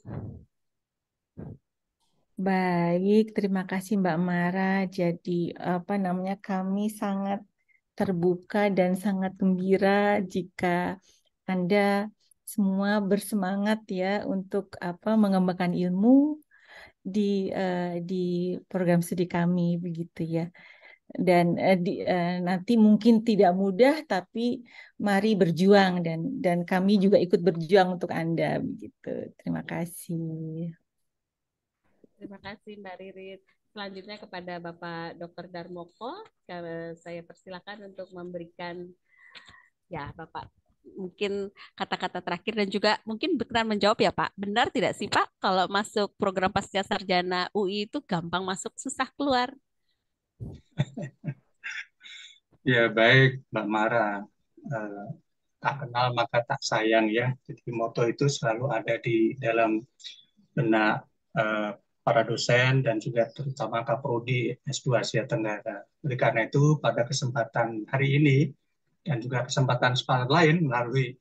Baik, terima kasih Mbak Mara. Jadi apa namanya kami sangat terbuka dan sangat gembira jika Anda semua bersemangat ya untuk apa mengembangkan ilmu di uh, di program studi kami begitu ya. Dan uh, di, uh, nanti mungkin tidak mudah tapi mari berjuang dan dan kami juga ikut berjuang untuk Anda begitu. Terima kasih. Terima kasih Mbak Ririt. Selanjutnya kepada Bapak Dr. Darmoko, saya persilakan untuk memberikan ya Bapak mungkin kata-kata terakhir dan juga mungkin benar menjawab ya Pak. Benar tidak sih Pak kalau masuk program pasca sarjana UI itu gampang masuk susah keluar? ya baik Mbak Mara. Eh, tak kenal maka tak sayang ya. Jadi moto itu selalu ada di dalam benak eh, para dosen dan juga terutama Kaprodi S2 Asia Tenggara. Oleh karena itu pada kesempatan hari ini dan juga kesempatan semangat lain melalui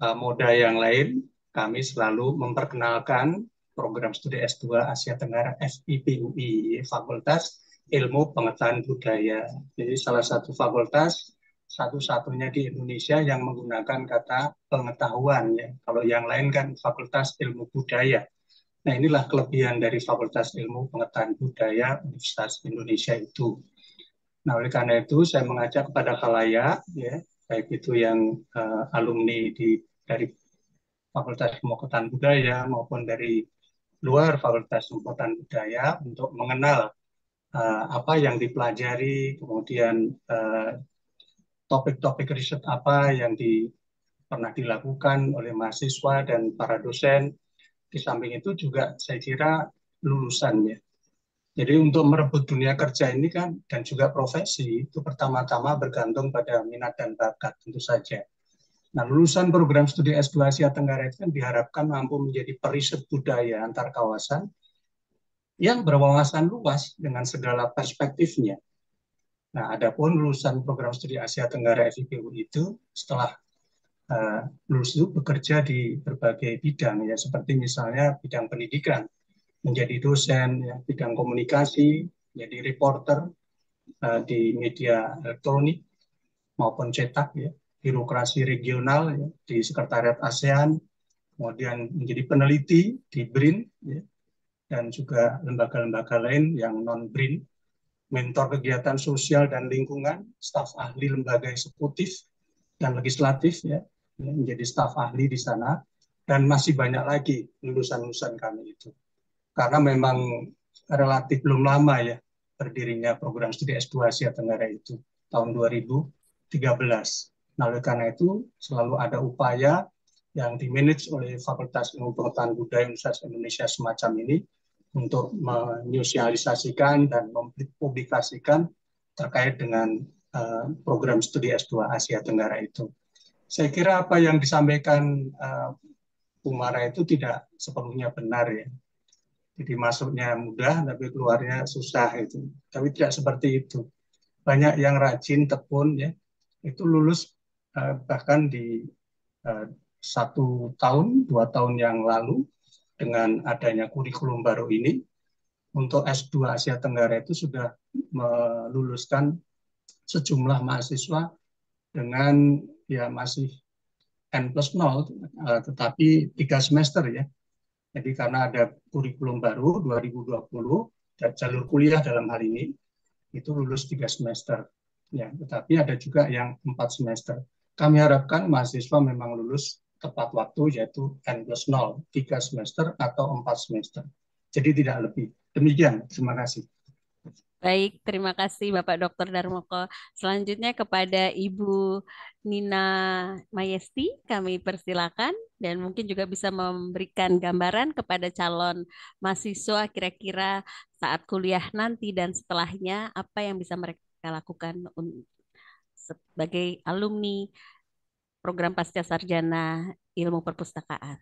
uh, moda yang lain, kami selalu memperkenalkan program studi S2 Asia Tenggara FIPUI, Fakultas Ilmu Pengetahuan Budaya. Jadi salah satu fakultas satu-satunya di Indonesia yang menggunakan kata pengetahuan ya. Kalau yang lain kan Fakultas Ilmu Budaya. Nah, inilah kelebihan dari Fakultas Ilmu Pengetahuan Budaya Universitas Indonesia itu. Nah, oleh karena itu saya mengajak kepada kalayak, ya, baik itu yang uh, alumni di dari Fakultas Kemokotan Budaya maupun dari luar Fakultas Kemokotan Budaya untuk mengenal uh, apa yang dipelajari, kemudian topik eh, topik-topik riset apa yang di, pernah dilakukan oleh mahasiswa dan para dosen. Di samping itu juga saya kira lulusannya jadi untuk merebut dunia kerja ini kan dan juga profesi itu pertama-tama bergantung pada minat dan bakat tentu saja. Nah, lulusan program studi S2 Asia Tenggara itu kan diharapkan mampu menjadi periset budaya antar kawasan yang berwawasan luas dengan segala perspektifnya. Nah, adapun lulusan program studi Asia Tenggara FIPU itu setelah uh, lulus itu bekerja di berbagai bidang ya seperti misalnya bidang pendidikan menjadi dosen ya, bidang komunikasi, jadi reporter uh, di media elektronik maupun cetak ya, birokrasi regional ya, di Sekretariat ASEAN, kemudian menjadi peneliti di BRIN ya, dan juga lembaga-lembaga lain yang non BRIN, mentor kegiatan sosial dan lingkungan, staf ahli lembaga eksekutif dan legislatif ya, menjadi staf ahli di sana dan masih banyak lagi lulusan-lulusan kami itu karena memang relatif belum lama ya berdirinya program studi S2 Asia Tenggara itu tahun 2013. Nah, oleh karena itu selalu ada upaya yang dimanage oleh Fakultas Ilmu Pengetahuan Budaya Universitas Indonesia semacam ini untuk menyosialisasikan dan mempublikasikan terkait dengan eh, program studi S2 Asia Tenggara itu. Saya kira apa yang disampaikan uh, Umara itu tidak sepenuhnya benar ya. Jadi masuknya mudah tapi keluarnya susah itu. Tapi tidak seperti itu. Banyak yang rajin tekun ya itu lulus eh, bahkan di eh, satu tahun dua tahun yang lalu dengan adanya kurikulum baru ini untuk S2 Asia Tenggara itu sudah meluluskan sejumlah mahasiswa dengan ya masih n plus 0 eh, tetapi tiga semester ya jadi karena ada kurikulum baru 2020 dan jalur kuliah dalam hal ini itu lulus tiga semester. Ya, tetapi ada juga yang empat semester. Kami harapkan mahasiswa memang lulus tepat waktu yaitu N plus 0, 3 semester atau empat semester. Jadi tidak lebih. Demikian, terima kasih. Baik, terima kasih Bapak Dr. Darmoko. Selanjutnya kepada Ibu Nina Mayesti, kami persilakan dan mungkin juga bisa memberikan gambaran kepada calon mahasiswa kira-kira saat kuliah nanti dan setelahnya apa yang bisa mereka lakukan sebagai alumni program pasca sarjana ilmu perpustakaan.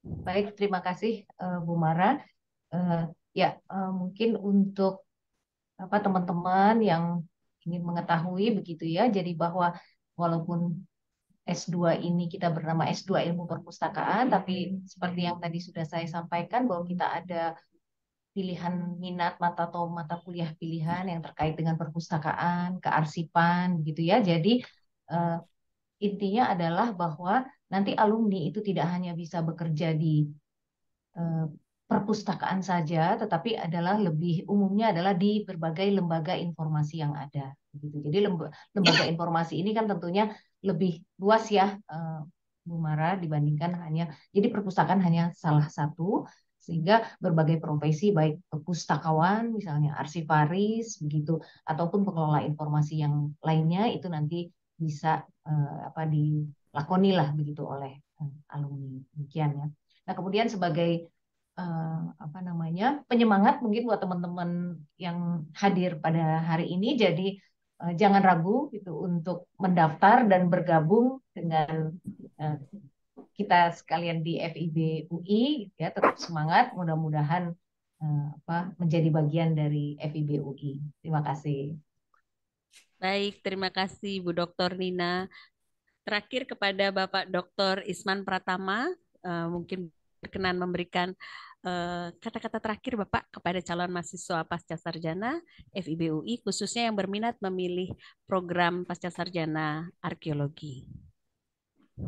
Baik, terima kasih eh, Bu Mara. Eh, Ya, eh, mungkin untuk apa teman-teman yang ingin mengetahui begitu ya. Jadi bahwa walaupun S2 ini kita bernama S2 Ilmu Perpustakaan, tapi seperti yang tadi sudah saya sampaikan bahwa kita ada pilihan minat mata atau mata kuliah pilihan yang terkait dengan perpustakaan, kearsipan gitu ya. Jadi eh, intinya adalah bahwa nanti alumni itu tidak hanya bisa bekerja di eh, perpustakaan saja, tetapi adalah lebih umumnya adalah di berbagai lembaga informasi yang ada. begitu. Jadi lembaga iya. informasi ini kan tentunya lebih luas ya, eh, Bu Mara, dibandingkan hanya. Jadi perpustakaan hanya salah satu, sehingga berbagai profesi baik perpustakawan misalnya arsivaris begitu ataupun pengelola informasi yang lainnya itu nanti bisa eh, apa dilakonilah begitu oleh eh, alumni demikian ya. Nah kemudian sebagai uh, apa namanya penyemangat mungkin buat teman-teman yang hadir pada hari ini jadi uh, jangan ragu gitu untuk mendaftar dan bergabung dengan uh, kita sekalian di FIB UI ya tetap semangat mudah-mudahan uh, apa menjadi bagian dari FIB UI terima kasih baik terima kasih Bu Dr Nina terakhir kepada Bapak Dr Isman Pratama uh, mungkin berkenan memberikan eh, kata-kata terakhir Bapak kepada calon mahasiswa pasca sarjana FIBUI khususnya yang berminat memilih program pasca sarjana arkeologi.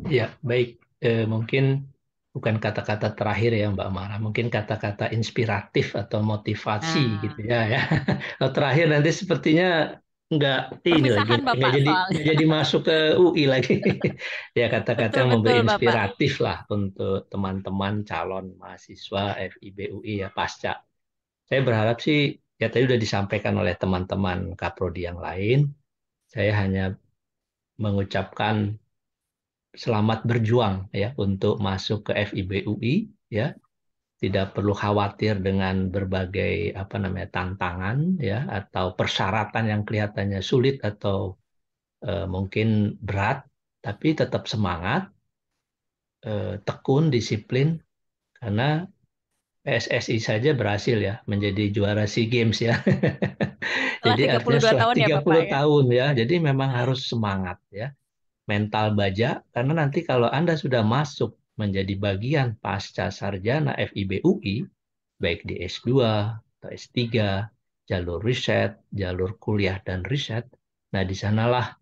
Ya, baik. E, mungkin bukan kata-kata terakhir ya Mbak Mara, mungkin kata-kata inspiratif atau motivasi ah. gitu ya ya. terakhir nanti sepertinya nggak ini lagi Bapak jadi jadi masuk ke UI lagi ya kata-kata yang memberi inspiratif Bapak. lah untuk teman-teman calon mahasiswa FIB UI ya pasca saya berharap sih ya tadi sudah disampaikan oleh teman-teman kaprodi yang lain saya hanya mengucapkan selamat berjuang ya untuk masuk ke FIB UI ya tidak perlu khawatir dengan berbagai apa namanya tantangan ya atau persyaratan yang kelihatannya sulit atau e, mungkin berat tapi tetap semangat e, tekun disiplin karena PSSI saja berhasil ya menjadi juara SEA Games ya. Jadi artinya setelah 30 ya, ya, tahun ya. ya. Jadi memang harus semangat ya. Mental baja karena nanti kalau Anda sudah masuk menjadi bagian pasca sarjana FIB UI, baik di S2 atau S3, jalur riset, jalur kuliah dan riset. Nah, di sanalah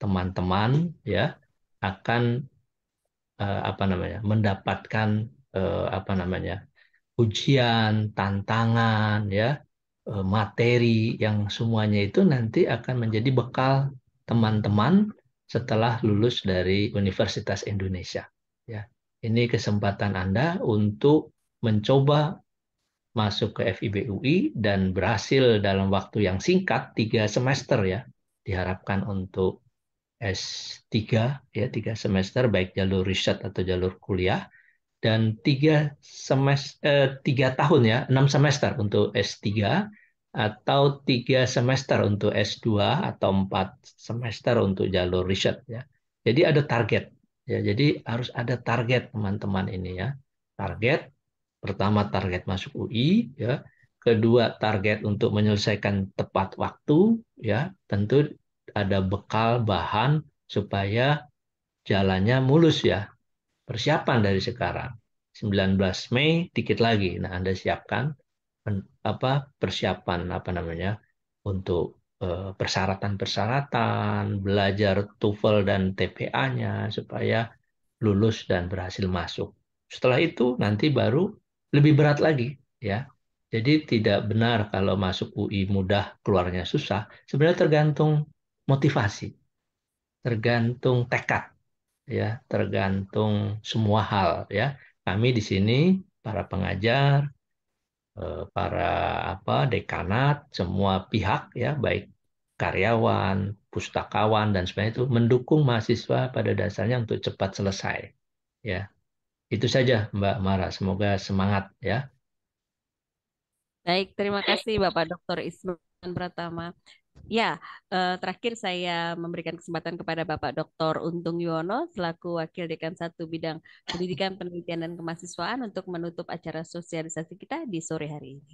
teman-teman ya akan eh, apa namanya? mendapatkan eh, apa namanya? ujian, tantangan ya, eh, materi yang semuanya itu nanti akan menjadi bekal teman-teman setelah lulus dari Universitas Indonesia ya. Ini kesempatan Anda untuk mencoba masuk ke FIB UI dan berhasil dalam waktu yang singkat, tiga semester ya, diharapkan untuk S3 ya, tiga semester baik jalur riset atau jalur kuliah dan tiga semester eh, tiga tahun ya enam semester untuk S3 atau tiga semester untuk S2 atau empat semester untuk jalur riset ya. Jadi ada target Ya, jadi harus ada target teman-teman ini ya. Target pertama target masuk UI ya, kedua target untuk menyelesaikan tepat waktu ya, tentu ada bekal bahan supaya jalannya mulus ya. Persiapan dari sekarang. 19 Mei dikit lagi. Nah, Anda siapkan apa persiapan apa namanya untuk Eh, persyaratan-persyaratan, belajar TOEFL dan TPA-nya supaya lulus dan berhasil masuk. Setelah itu nanti baru lebih berat lagi ya. Jadi tidak benar kalau masuk UI mudah, keluarnya susah. Sebenarnya tergantung motivasi. Tergantung tekad ya, tergantung semua hal ya. Kami di sini para pengajar Eh, para apa dekanat semua pihak ya baik karyawan pustakawan dan sebagainya itu mendukung mahasiswa pada dasarnya untuk cepat selesai ya itu saja Mbak Mara semoga semangat ya baik terima kasih Bapak Dr. Isman Pratama Ya, eh, terakhir saya memberikan kesempatan kepada Bapak Dr. Untung Yono selaku Wakil Dekan Satu Bidang Pendidikan, Penelitian, dan Kemahasiswaan untuk menutup acara sosialisasi kita di sore hari ini.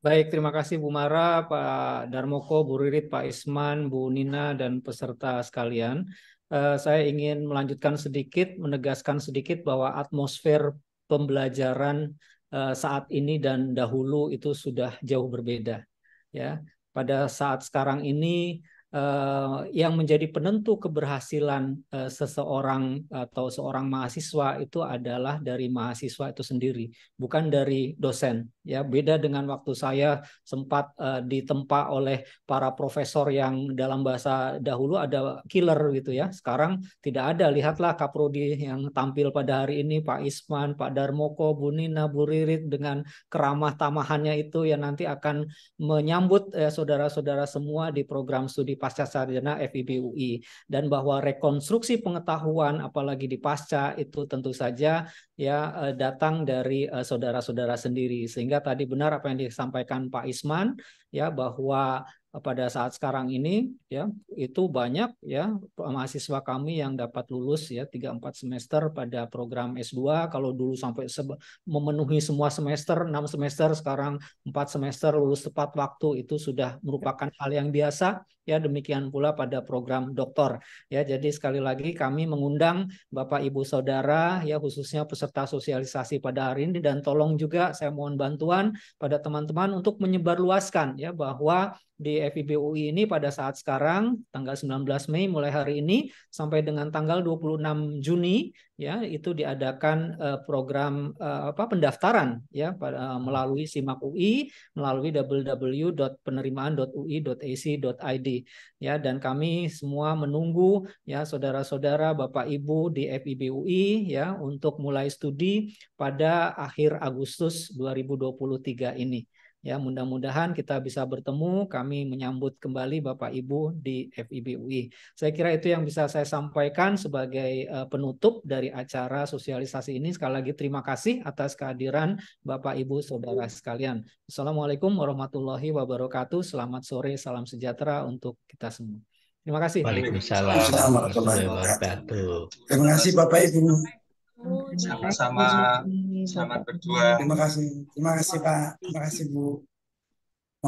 Baik, terima kasih Bu Mara, Pak Darmoko, Bu Ririt, Pak Isman, Bu Nina, dan peserta sekalian. Eh, saya ingin melanjutkan sedikit, menegaskan sedikit bahwa atmosfer pembelajaran eh, saat ini dan dahulu itu sudah jauh berbeda. Ya, pada saat sekarang ini Eh, yang menjadi penentu keberhasilan eh, seseorang atau seorang mahasiswa itu adalah dari mahasiswa itu sendiri, bukan dari dosen. Ya, beda dengan waktu saya sempat eh, ditempa oleh para profesor yang dalam bahasa dahulu ada killer gitu ya. Sekarang tidak ada. Lihatlah Kaprodi yang tampil pada hari ini, Pak Isman, Pak Darmoko, Bu Nina, Bu Ririt dengan keramah tamahannya itu yang nanti akan menyambut saudara-saudara eh, semua di program studi pasca sarjana FIB UI dan bahwa rekonstruksi pengetahuan apalagi di pasca itu tentu saja ya eh, datang dari eh, saudara-saudara sendiri sehingga tadi benar apa yang disampaikan Pak Isman ya bahwa pada saat sekarang ini ya itu banyak ya mahasiswa kami yang dapat lulus ya 3 4 semester pada program S2 kalau dulu sampai memenuhi semua semester 6 semester sekarang 4 semester lulus tepat waktu itu sudah merupakan hal yang biasa ya demikian pula pada program doktor ya jadi sekali lagi kami mengundang Bapak Ibu Saudara ya khususnya peserta sosialisasi pada hari ini dan tolong juga saya mohon bantuan pada teman-teman untuk menyebarluaskan ya bahwa di FIBUI ini pada saat sekarang tanggal 19 Mei mulai hari ini sampai dengan tanggal 26 Juni ya itu diadakan uh, program uh, apa pendaftaran ya pada, uh, melalui SIMAK UI melalui www.penerimaan.ui.ac.id ya dan kami semua menunggu ya saudara-saudara Bapak Ibu di FIBUI ya untuk mulai studi pada akhir Agustus 2023 ini Ya, mudah-mudahan kita bisa bertemu. Kami menyambut kembali Bapak Ibu di FIBUI. Saya kira itu yang bisa saya sampaikan sebagai eh, penutup dari acara sosialisasi ini. Sekali lagi terima kasih atas kehadiran Bapak Ibu saudara sekalian. Assalamualaikum warahmatullahi wabarakatuh. Selamat sore, salam sejahtera untuk kita semua. Terima kasih. Waalaikumsalam Terima kasih Bapak Ibu. Sama-sama, selamat berdua. Terima kasih, terima kasih Pak, terima kasih Bu.